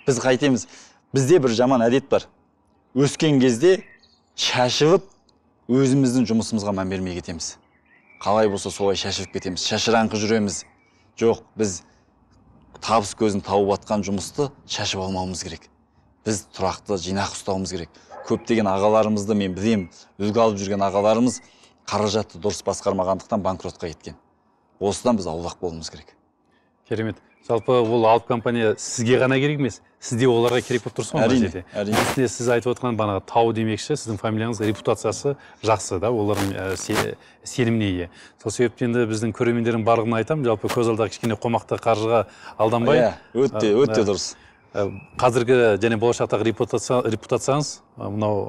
Speaker 2: біз қайтеміз бізде бір жаман әдет бар өскен кезде шашылып өзіміздің жұмысымызға мән бермей кетеміз қалай болса солай шашылып кетеміз шашыраңқы жүреміз жоқ біз табыс көзін тауып жатқан жұмысты шашып алмауымыз керек біз тұрақты жинақ ұстауымыз керек көптеген ағаларымызды мен білемін үлгі алып жүрген ағаларымыз қаражатты дұрыс басқармағандықтан банкротқа кеткен осыдан біз аулақ болуымыз керек
Speaker 1: керемет жалпы ол алып компания сізге ғана керек емес сізде оларға керек болып тұрсыз ғой әрине әрине сіз айтып отырған бағанағы тау демекші сіздің фамилияңыз репутациясы жақсы да олардың ә, сеніміне ие сол себептен де біздің көрермендердің барлығына айтамын жалпы көз алдағы кішкене қомақты қаржыға алданбай иә өте өте дұрыс қазіргі және болашақтағы репутацияңыз мынау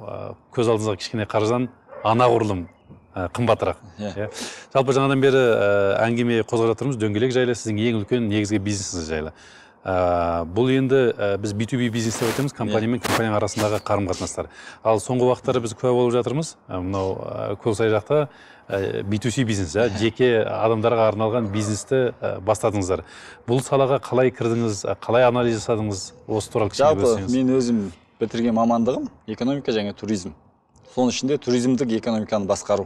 Speaker 1: көз алдыңызға кішкене қаржыдан анағұрлым Ә, қымбатырақ иә жалпы жаңадан бері ә, әңгіме қозғап жатырмыз дөңгелек жайлы сіздің ең үлкен негізгі бизнесіңіз жайлы ә, бұл енді ә, біз b 2 b бизнес деп айтамыз иә. компания мен компания арасындағы қарым қатынастар ал соңғы уақыттары біз куә болып жатырмыз ә, мынау ә, көлсай жақта ә, b c бизнес ә, жеке адамдарға арналған бизнесті ә, бастадыңыздар бұл салаға қалай кірдіңіз қалай анализ жасадыңыз осы туралы жалпы
Speaker 2: мен өзім бітірген мамандығым экономика және туризм соның ішінде туризмдік экономиканы басқару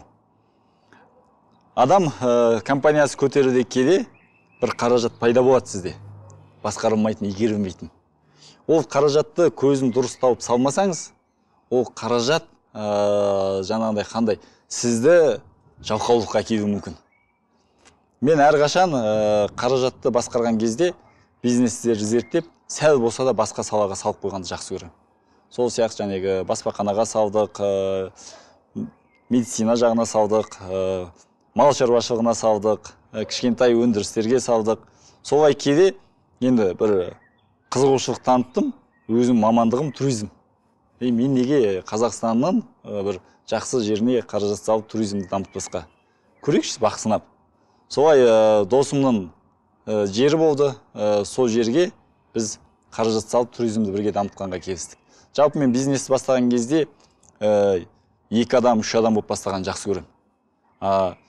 Speaker 2: адам э, компаниясы көтеріле келе бір қаражат пайда болады сізде басқарылмайтын игерілмейтін ол қаражатты көзін дұрыс тауып салмасаңыз ол қаражат ә, қандай сізді жалқаулыққа әкелуі мүмкін мен әрқашан ә, қаражатты басқарған кезде бизнестерді зерттеп сәл болса да басқа салаға салып қойғанды жақсы көремін сол сияқты жаңағы баспаханаға салдық медицина жағына салдық мал шаруашылығына салдық ә, кішкентай өндірістерге салдық солай келе енді бір қызығушылық таныттым өзім мамандығым туризм е, мен неге қазақстанның ә, бір жақсы жеріне қаражат салып туризмді дамытпасқа көрейікші бақ сынап солай ә, досымның жері болды ә, сол жерге біз қаражат салып туризмді бірге дамытқанға келістік жалпы мен бизнесті бастаған кезде ә, екі адам үш адам болып бастағанды жақсы көремін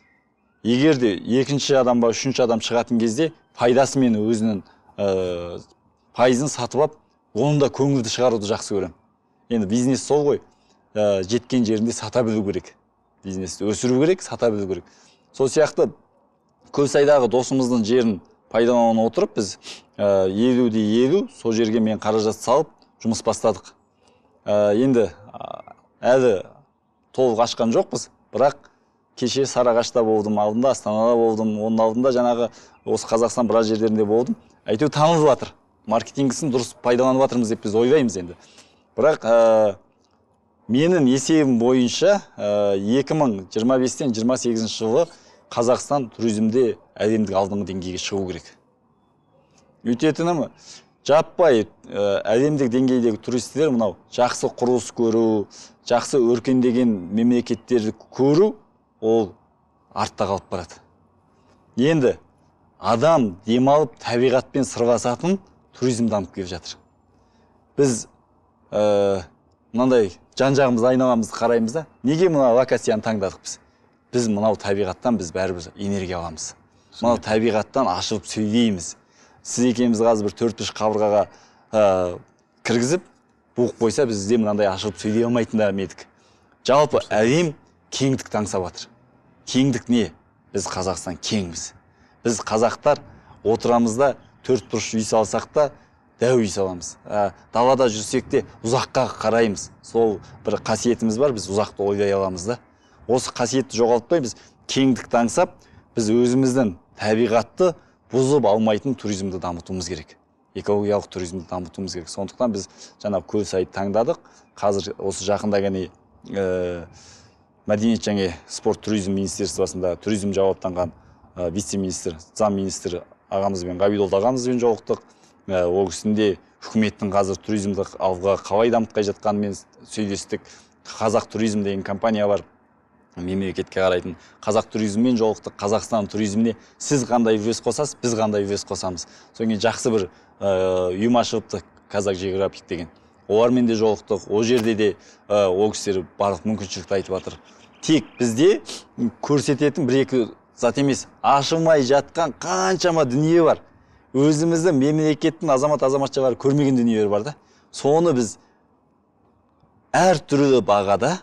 Speaker 2: егер де екінші адам ба, үшінші адам шығатын кезде пайдасымен өзінің ыыы э, пайызын сатып алып оны да көңілді шығаруды жақсы көремін енді бизнес сол ғой ә, жеткен жерінде сата білу керек бизнесті өсіру керек сата білу керек сол сияқты көлсайдағы досымыздың жерін пайдалана отырып біз ә, елу де елу сол жерге мен қаражат салып жұмыс бастадық ә, енді әлі толық ашқан жоқпыз бірақ кеше сарыағашта болдым алдында астанада болдым оның алдында жаңағы осы қазақстан біраз жерлерінде болдым әйтеуір танылып жатыр маркетингісін дұрыс пайдаланып жатырмыз деп біз ойлаймыз енді бірақ ә, менің есебім бойынша ә, э, 2025 жиырма 28 жылы қазақстан туризмде әлемдік алдыңғы деңгейге шығу керек өйтетінім жаппай ә, әлемдік деңгейдегі туристер мынау жақсы құрылыс көру жақсы өркендеген мемлекеттерді көру ол артта қалып барады енді адам демалып табиғатпен сырласатын туризм дамып келе жатыр біз ә, мынандай жан жағымыз айналамызды қараймыз да неге мына локацияны таңдадық біз біз мынау табиғаттан біз бәрібір энергия аламыз мынау табиғаттан ашылып сөйлейміз сіз екеуміз қазір бір төрт қабырғаға ә, кіргізіп буып қойса бізде мынандай ашылып сөйлей алмайтын да едік жалпы әлем кеңдікті аңсап жатыр кеңдік не біз қазақстан кеңбіз біз қазақтар отырамыз да төрт бұрыш үй салсақ та дәу үй саламыз ә, далада жүрсек те ұзаққа қараймыз сол бір қасиетіміз бар біз ұзақты ойлай аламыз да осы қасиетті жоғалтпай біз кеңдікті аңсап біз өзіміздің табиғатты бұзып алмайтын туризмді дамытуымыз керек экологиялық туризмді дамытуымыз керек сондықтан біз жаңа көлсайды таңдадық қазір осы жақында ғана ә, мәдениет және спорт туризм министерствосында туризм жауаптанған вице министр зам министр ағамызбен ғабидол ағамызбен жолықтық ә, ол кісінде үкіметтің қазір туризмді алға қалай дамытпай жатқанымен сөйлестік қазақ туризм деген компания бар мемлекетке қарайтын қазақ туризммен жолықтық қазақстан туризміне сіз қандай үлес қосасыз біз қандай үлес қосамыз содан жақсы бір ұйым ашылыпты қазақ географик деген олармен де жолықтық ол жерде де э, ол кісілер барлық мүмкіншілікті айтып жатыр тек бізде көрсететін бір екі зат емес ашылмай жатқан қаншама дүние бар өзіміздің мемлекеттің азамат азаматшалары көрмеген дүниелер бар да соны біз әртүрлі бағада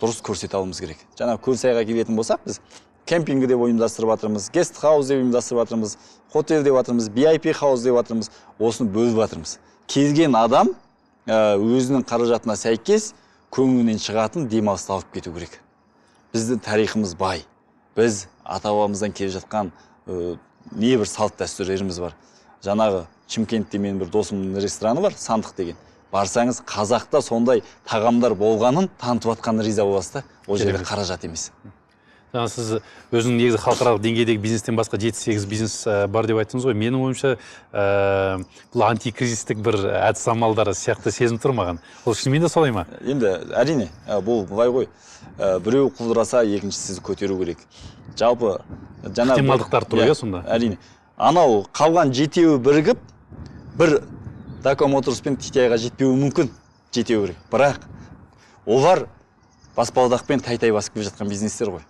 Speaker 2: дұрыс көрсете алуымыз керек жаңа көлсайға келетін болсақ біз кемпинг деп ұйымдастырып жатырмыз гест хаус деп ұйымдастырып жатырмыз хотель деп жатырмыз биайпи хаус деп жатырмыз осыны бөліп жатырмыз келген адам Ә, өзінің қаражатына сәйкес көңілінен шығатын демалысты алып кету керек біздің тарихымыз бай біз ата бабамыздан келе жатқан не ә, небір салт дәстүрлеріміз бар жаңағы шымкентте менің бір досымның рестораны бар сандық деген барсаңыз қазақта сондай тағамдар болғанын танытып жатқанына риза боласыз да ол жерде қаражат емес
Speaker 1: жаңа сіз өзіңіз негізі халықаралық деңгейдегі бизнестен басқа жеті сегіз бизнес э, бар деп айттыңыз ғой менің ойымша ә, бұл антикризистік бір э, әдіс амалдар сияқты сезініп тұр маған ол шынымен де солай ма енді әрине
Speaker 2: бұл былай ғой біреу құлдыраса екіншісі көтеру керек жалпы жаңағы ықтималдықтар тұр иә, иә сонда әрине анау қалған жетеуі бірігіп бір дако моторспен титайға жетпеуі мүмкін жетеуі бірақ олар баспалдақпен тай басып келе жатқан бизнестер ғой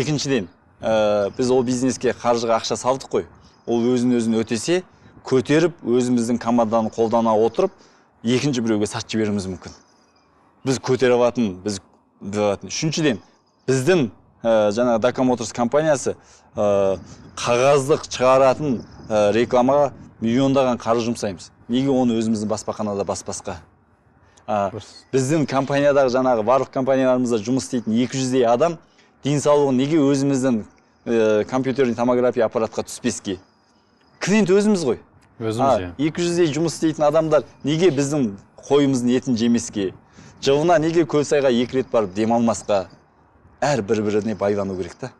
Speaker 2: екіншіден ә, біз ол бизнеске қаржыға ақша салдық қой ол өзін өзін өтесе көтеріп өзіміздің команданы қолдана отырып екінші біреуге сатып жіберуіміз мүмкін біз көтере алатын біз алатын үшіншіден біздің ә, жаңағы дака моторс компаниясы ә, қағаздық шығаратын ә, рекламаға миллиондаған қаржы жұмсаймыз неге оны өзіміздің баспаханада баспасқа ә, біздің компаниядағы жаңағы барлық компанияларымызда жұмыс істейтін екі жүздей адам денсаулығын неге өзіміздің ә, компьютерный томография аппаратқа түспеске клиент өзіміз ғой өзіміз иә екі жүздей жұмыс істейтін адамдар неге біздің қойымыздың етін жемеске жылына неге көлсайға екі рет барып демалмасқа әр бір біріне байлану керек та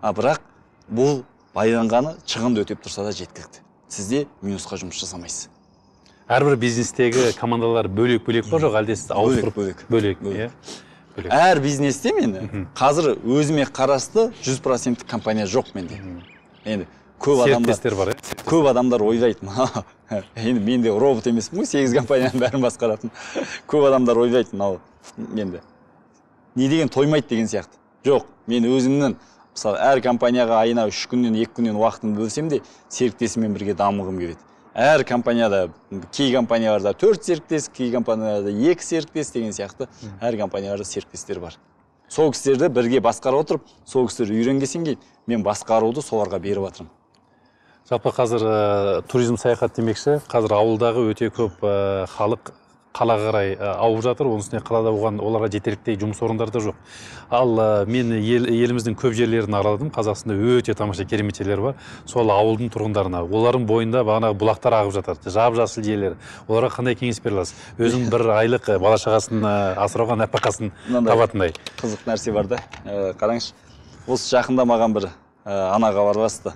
Speaker 2: а бірақ бұл байланғаны шығынды өтеп тұрса да жеткілікті сізде минусқа жұмыс жасамайсыз
Speaker 1: әрбір бизнестегі командалар бөлек бөлек па жоқ әлде сіз ауыстырып бөлек бөлек иә әр бизнесте мен қазір өзіме қарасты 100% проценттік компания
Speaker 2: жоқ менде енді көп адамдар бар иә? көп адамдар ойлайды енді мен де робот емеспін ғой сегіз компанияның бәрін басқаратын көп адамдар ойлайды мынау енді не деген тоймайды деген сияқты жоқ мен өзімнің мысалы әр компанияға айына үш күннен екі күннен уақытымды бөлсем де серіктесіммен бірге дамығым келеді әр компанияда кей компанияларда төрт серіктес кей компанияларда екі серіктес деген сияқты әр компанияларда серіктестер бар сол кісілерді бірге басқара отырып сол кісілер үйренгеннен кейін мен басқаруды соларға беріп жатырмын
Speaker 1: жалпы қазір э, туризм саяхат демекші қазір ауылдағы өте көп э, халық қалаға қарай ауып жатыр оның үстіне қалада оған оларға жетерліктей жұмыс орындары да жоқ ал мен ел, еліміздің көп жерлерін араладым қазақстанда өте тамаша керемет жерлер бар сол ауылдың тұрғындарына олардың бойында бағанағы бұлақтар ағып жатады жап жасыл жерлер оларға қандай кеңес бере аласыз өзінің бір айлық бала шағасын асырауға нәпақасын табатындай қызық нәрсе бар да
Speaker 2: э, қараңызшы
Speaker 1: осы жақында маған бір
Speaker 2: ә, ана хабарласты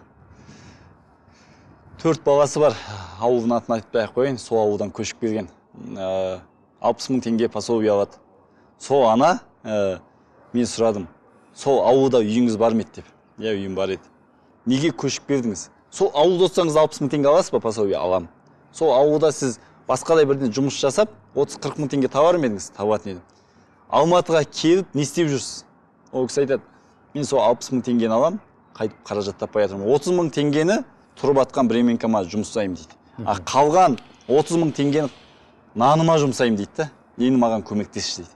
Speaker 2: төрт баласы бар ауылдың атын айтпай ақ қояйын сол ауылдан көшіп келген Ә, алпыс мың теңге пособие алады сол ана ә, мен сұрадым сол ауылда үйіңіз бар ма еді деп иә үйім бар еді неге көшіп бердіңіз сол ауылда отырсаңыз алпыс мың теңге аласыз ба пособие аламын сол ауылда сіз басқадай бірден жұмыс жасап отыз қырық мың теңге табар ма едіңіз табатын едім алматыға келіп не істеп жүрсіз ол кісі айтады мен сол алпыс мың теңгені аламын қайтып қаражат таппай жатырмын отыз мың теңгені тұрып жатқан временкама жұмсаймын дейді а қалған отыз мың теңгені наныма жұмсаймын дейді да енді маған көмектесші дейді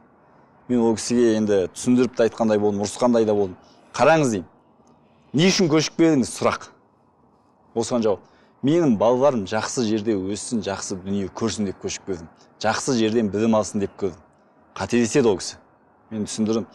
Speaker 2: мен ол кісіге енді түсіндіріп те айтқандай болдым ұрысқандай да болдым қараңыз деймін не үшін көшіп келдіңіз сұрақ осыған жауап менің балаларым жақсы жерде өссін жақсы дүние көрсін деп көшіп келдім жақсы жерден білім алсын деп келдім қателеседі ол кісі мен түсіндірдім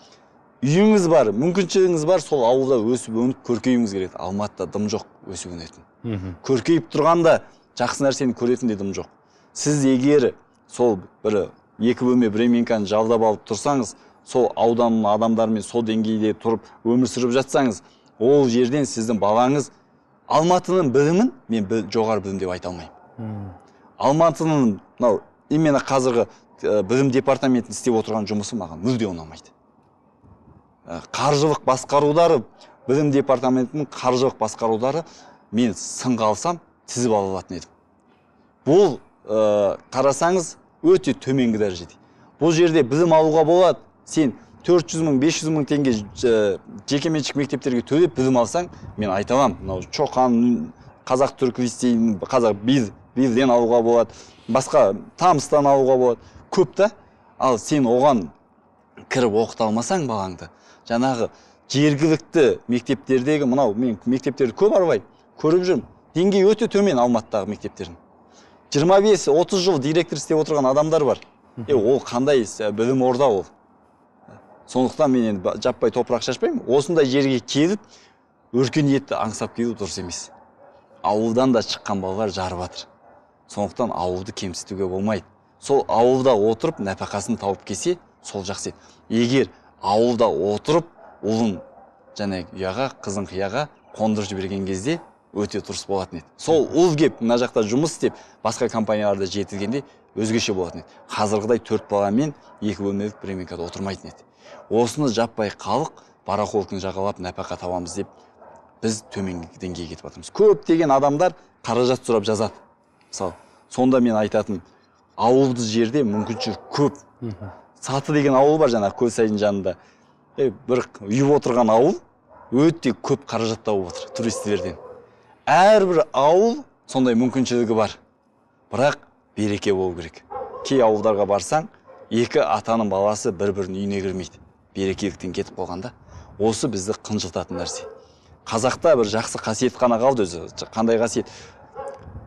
Speaker 2: үйіңіз бар мүмкіншілігіңіз бар сол ауылда өсіп өніп көркеюіңіз керек алматыда дым жоқ өсіп
Speaker 1: өнетін
Speaker 2: көркейіп тұрғанда жақсы нәрсені көретін де дым жоқ сіз егер сол бір екі бөлме временканы жалдап алып тұрсаңыз сол ауданның адамдарымен сол деңгейде тұрып өмір сүріп жатсаңыз ол жерден сіздің балаңыз алматының білімін мен біл, жоғары білім деп айта алмаймын hmm. алматының мынау именно қазіргі ә, білім департаментінің істеп отырған жұмысы маған мүлде ұнамайды ә, қаржылық басқарудары білім департаментінің қаржылық басқарудары мен сынға алсам тізіп ала алатын едім бұл ә, қарасаңыз өте төменгі дәрежеде бұл жерде білім алуға болады сен 400 жүз мың бес жүз мың теңге жекеменшік мектептерге төлеп білім алсаң мен айта аламын мынау чоқан қазақ түрік лицейін қазақ биз бизден алуға болады басқа тамыстан алуға болады көп та ал сен оған кіріп оқыта алмасаң балаңды жаңағы жергілікті мектептердегі мынау мен мектептерді көп аралаймын көріп жүрмін деңгейі өте төмен алматыдағы мектептердің жиырма бес отыз жыл директор істеп отырған адамдар бар е ол қандай білім орда ол сондықтан мен енді жаппай топырақ шашпаймын осындай жерге келіп өркениетті аңсап келу дұрыс емес ауылдан да шыққан балалар жарып жатыр сондықтан ауылды кемсітуге болмайды сол ауылда отырып нәпақасын тауып келсе сол жақсы еді егер ауылда отырып ұлын және ұяға қызын қияға қондырып жіберген кезде өте дұрыс болатын еді сол ұл келіп мына жақта жұмыс істеп басқа компанияларда жетілгенде өзгеше болатын еді қазіргідей төрт баламен екі бөлмелік временкада отырмайтын еді осыны жаппай халық барахолканы жағалап нәпақа табамыз деп біз төменгі деңгейге кетіп жатырмыз көптеген адамдар қаражат сұрап жазады мысалы сонда мен айтатын ауылды жерде мүмкіншілік көп саты деген ауыл бар жаңағы көлсайдың жанында е бір ұйып отырған ауыл өте көп қаражат тауып отыр туристерден әрбір ауыл сондай мүмкіншілігі бар бірақ береке болу керек кей ауылдарға барсаң екі атаның баласы бір бірінің үйіне кірмейді берекеліктен кетіп да осы бізді қынжылтатын нәрсе қазақта бір жақсы қасиет қана қалды өзі қандай қасиет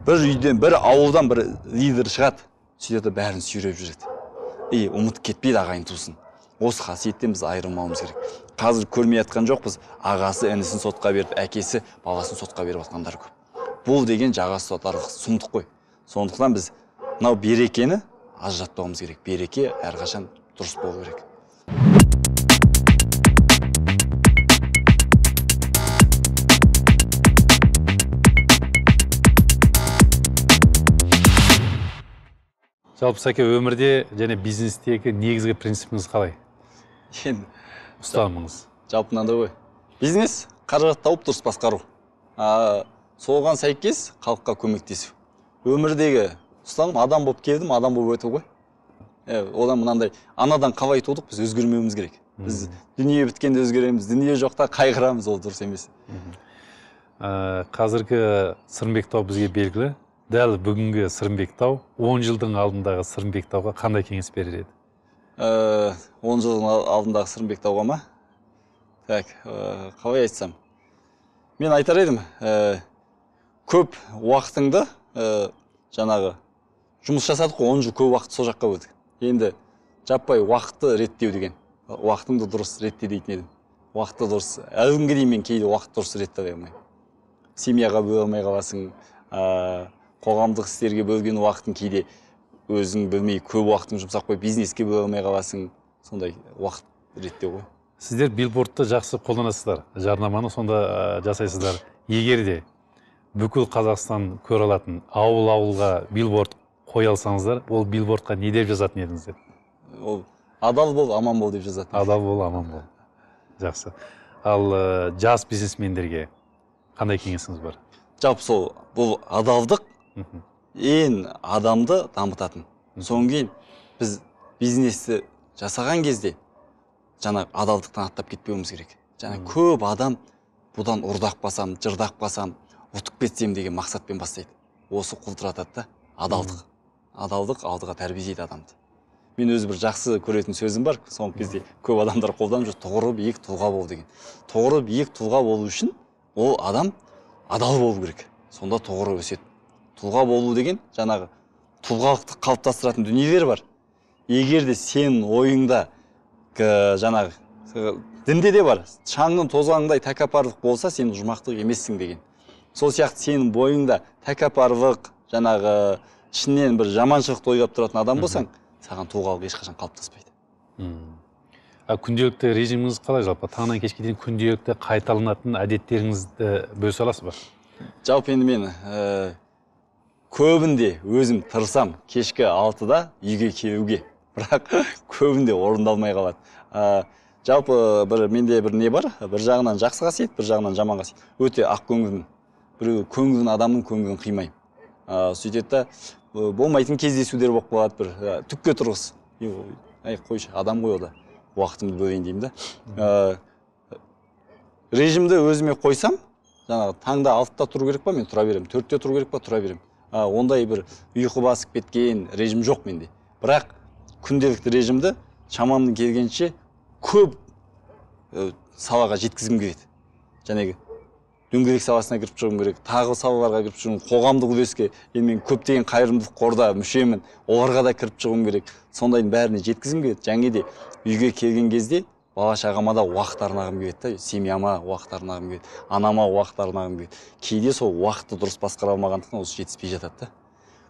Speaker 2: бір үйден бір ауылдан бір лидер шығады сөйтеді бәрін сүйреп жүреді и ұмытып кетпейді ағайын туысын осы қасиеттен біз айырылмауымыз керек қазір көрмей жатқан жоқпыз ағасы інісін сотқа беріп әкесі баласын сотқа беріп жатқандар көп бұл деген жағасы ұстатарлық сұмдық қой сондықтан біз мынау берекені ажыратпауымыз керек береке әрқашан дұрыс болу керек
Speaker 1: жалпы сәке өмірде және бизнестегі негізгі принципіңіз қалай енді жалпы мынандай ғой бизнес қаражат тауып дұрыс
Speaker 2: басқару а, соған сәйкес халыққа көмектесу өмірдегі ұстаным адам болып келдім адам болып өту ғой ә, одан мынандай анадан қалай тудық біз өзгермеуіміз керек біз дүние біткенде өзгереміз дүние жоқта қайғырамыз ол дұрыс емес
Speaker 1: ә, қазіргі сырымбек тау бізге белгілі дәл бүгінгі сырымбек тау он жылдың алдындағы сырымбек тауға қандай кеңес берер еді Э, он
Speaker 2: жылдың алдындағы сырымбекті ма так э, қалай айтсам мен айтар едім э, көп уақытыңды ыыы жаңағы жұмыс жасадық қой он жыл көп уақыт сол жаққа бөлдік енді жаппай уақытты реттеу деген уақытыңды дұрыс ретте дейтін едім уақытты дұрыс әлі күнге дейін мен кейде уақытты дұрыс реттей алмаймын семьяға бөле алмай қаласың ыыы қоғамдық істерге бөлген уақытың кейде өзің білмей көп уақытын жұмсап қойып бизнеске бөле алмай қаласың сондай уақыт ретте ғой
Speaker 1: сіздер билбордты жақсы қолданасыздар жарнаманы сонда ә, жасайсыздар егер де бүкіл қазақстан көре алатын ауыл ауылға билборд қоя алсаңыздар ол билбордқа не деп жазатын едіңіздер
Speaker 2: ол адал бол аман
Speaker 1: бол деп жазатын адал бол аман бол жақсы ал ә, жас бизнесмендерге қандай кеңесіңіз бар жалпы сол бұл адалдық ең
Speaker 2: адамды дамытатын содан кейін біз бизнесті жасаған кезде жаңа адалдықтан аттап кетпеуіміз керек жаңа көп адам бұдан ұрдақ басам жырдақ басам ұтып кетсем деген мақсатпен бастайды осы құлдыратады да адалдық адалдық алдыға тәрбиелейді адамды мен өзі бір жақсы көретін сөзім бар соңғы кезде көп адамдар қолданып жүр тұғырып биік тұлға бол деген тұғыры биік тұлға болу үшін ол адам адал болу керек сонда тұғыры өседі тұлға болу деген жаңағы тұлғалықты қалыптастыратын дүниелер бар егер де сен ойыңда жаңағы дінде де бар шаңның тозаңдай тәкаппарлық болса сен жұмақтық емессің деген сол сияқты сенің бойыңда тәкаппарлық жаңағы ішінен бір жаманшылықты ойлап тұратын адам болсаң саған тұлғалық ешқашан қалыптаспайды
Speaker 1: а күнделікті режиміңіз қалай жалпы таңнан кешке дейін күнделікті қайталанатын әдеттеріңізді бөлісе аласыз ба
Speaker 2: жалпы енді мен көбінде өзім тырысам кешкі алтыда үйге келуге бірақ көбінде орындалмай қалады ә, жалпы э, бір менде бір не бар бір жағынан жақсы қасиет бір жағынан жаман қасиет өте ақкөңілмін біреу көңілін адамның көңілін қимаймын ә, сөйтеді да э, болмайтын кездесулер болып қалады бір ә, түкке тұрғыз әй қойшы адам ғой ол да уақытымды бөлейін деймін да ә, режимді өзіме қойсам жаңағы таңда алтыда тұру керек па мен тұра беремін төртте тұру керек па тұра беремін ә, ондай бір ұйқы басып кеткен режим жоқ менде бірақ күнделікті режимді шамамның келгенше көп ә, салаға жеткізгім келеді жаңағы дөңгелек саласына кіріп шығуым керек тағы салаларға кіріп шығуым қоғамдық үлеске енді мен көптеген қайырымдылық қорда мүшемін оларға да кіріп шығуым керек сондайдың бәріне жеткізгім келеді және де үйге келген кезде бала шағама да уақыт арнағым келеді да семьяма уақыт арнағым келеді анама уақыт арнағым келеді кейде сол уақытты дұрыс басқара алмағандықтан осы жетіспей жатады да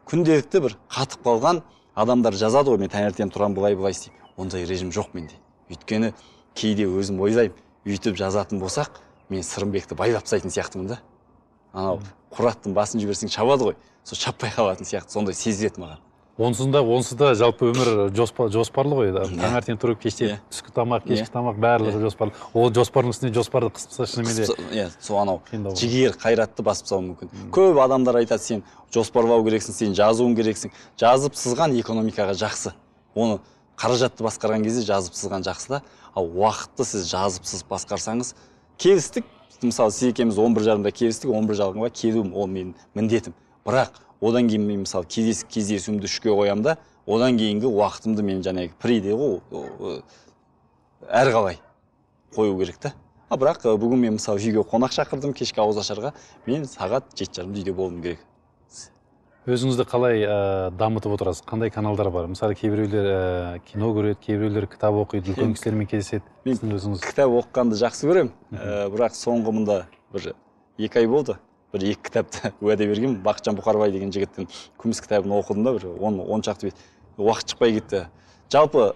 Speaker 2: күнделікті бір қатып қалған адамдар жазады ғой мен таңертең тұрамын былай былай істеймін ондай режим жоқ менде өйткені кейде өзім ойлаймын өйтіп жазатын болсақ мен сырымбекті байлап тастайтын сияқтымын да анау құраттың басын жіберсең шабады ғой сол шаппай қалатын сияқты сондай
Speaker 1: сезіледі маған онсыз да онсыз да жалпы өмір жоспар, жоспарлы ғой иә. таңертең тұрып кеште иә. түскі тамақ кешкі иә. тамақ барлығы жоспарлы ол жоспардың үстіне жоспарды қысып тастаса шынымен де
Speaker 2: иә сол анау жігер қайратты басып тастауы мүмкін көп адамдар айтады сен жоспарлау керексің сен жазуың керексің жазып сызған экономикаға жақсы оны қаражатты басқарған кезде жазып сызған жақсы да ал уақытты сіз жазып сызып басқарсаңыз келістік мысалы сіз екеуміз он бір жарымда келістік он бір жарымға келуім ол менің міндетім бірақ одан кейін мен мысалы кездесіп кездесуімді үшке қоямын да одан кейінгі уақытымды мен жаңағы при дейді ғой әр қалай қою керек та а бірақ бүгін мен мысалы үйге қонақ шақырдым кешкі ауызашарға мен сағат жеті жарымда үйде болуым керек
Speaker 1: өзіңізді қалай ә, дамытып отырасыз қандай каналдар бар мысалы кейбіреулер ә, кино көреді кейбіреулер кітап оқиды үлкен кісілермен кездеседі мен өзіңіз
Speaker 2: кітап оқығанды жақсы көремін ә, бірақ соңғы мында бір екі ай болды бір екі кітапты уәде бергенмін бақытжан бұқарбай деген жігіттің күміс кітабын оқыдым да бір он он шақты бет уақыт шықпай кетті жалпы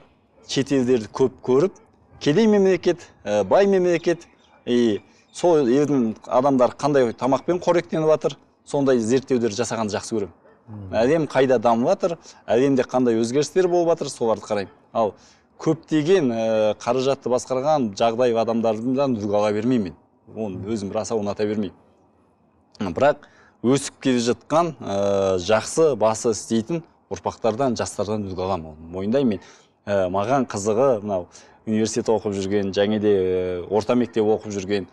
Speaker 2: шетелдерді көп көріп кедей мемлекет ә, бай мемлекет и сол елдің адамдары қандай тамақпен қоректеніп жатыр сондай зерттеулер жасағанды жақсы көремін әлем қайда дамып әлемде қандай өзгерістер болып жатыр соларды қараймын ал көптеген ә, қаражатты басқарған жағдай адамдардан үлгі ала бермеймін мен оны өзім раса ұната бермеймін бірақ өсіп келе жатқан э, жақсы басы істейтін ұрпақтардан жастардан үлгі аламын оны мойындаймын мен э, маған қызығы мынау университет оқып жүрген және де э, орта мектеп оқып жүрген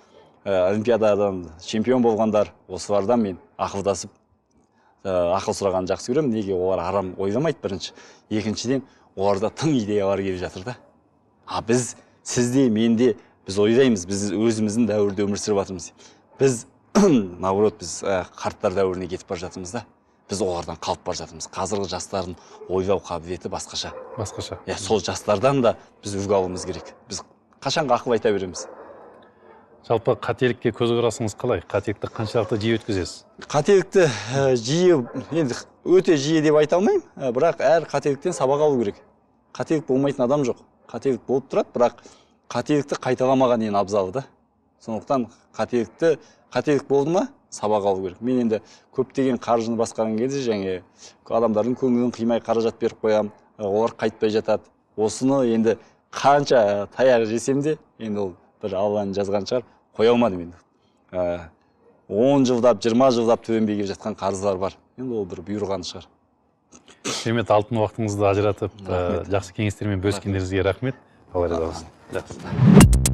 Speaker 2: ә, олимпиададан чемпион болғандар осылардан мен ақылдасып ә, ақыл сұрағанды жақсы көремін неге олар арам ойламайды бірінші екіншіден оларда тың идеялар келіп жатыр да а біз сізде менде біз ойлаймыз біз өзіміздің дәуірде өмір сүріп жатырмыз біз наоборот біз э, қарттар дәуіріне кетіп бара жатырмыз да біз олардан қалып бара жатырмыз қазіргі жастардың ойлау қабілеті басқаша басқаша иә сол жастардан да біз үлгі алуымыз
Speaker 1: керек біз қашанғы ақыл айта береміз жалпы қателікке көзқарасыңыз қалай қателікті қаншалықты жиі өткізесіз
Speaker 2: қателікті ә, жиі енді өте жиі деп айта алмаймын ә, бірақ әр қателіктен сабақ алу керек қателік болмайтын адам жоқ қателік болып тұрады бірақ қателікті қайталамаған ең абзалы да сондықтан қателікті қателік болды ма сабақ алу керек мен енді көптеген қаржыны басқарған кезде және адамдардың көңілін қимай қаражат беріп қоямын олар қайтпай жатады осыны енді қанша таяқ жесем де енді ол бір алланың жазған шығар қоя алмадым енді ыыы он жылдап жиырма жылдап төленбей келе жатқан қарыздар бар енді ол бір бұйырған шығар
Speaker 1: керемет алтын уақытыңызды ажыратып жақсы кеңестермен бөліскендеріңізге рахмет алла разы болсын жақсы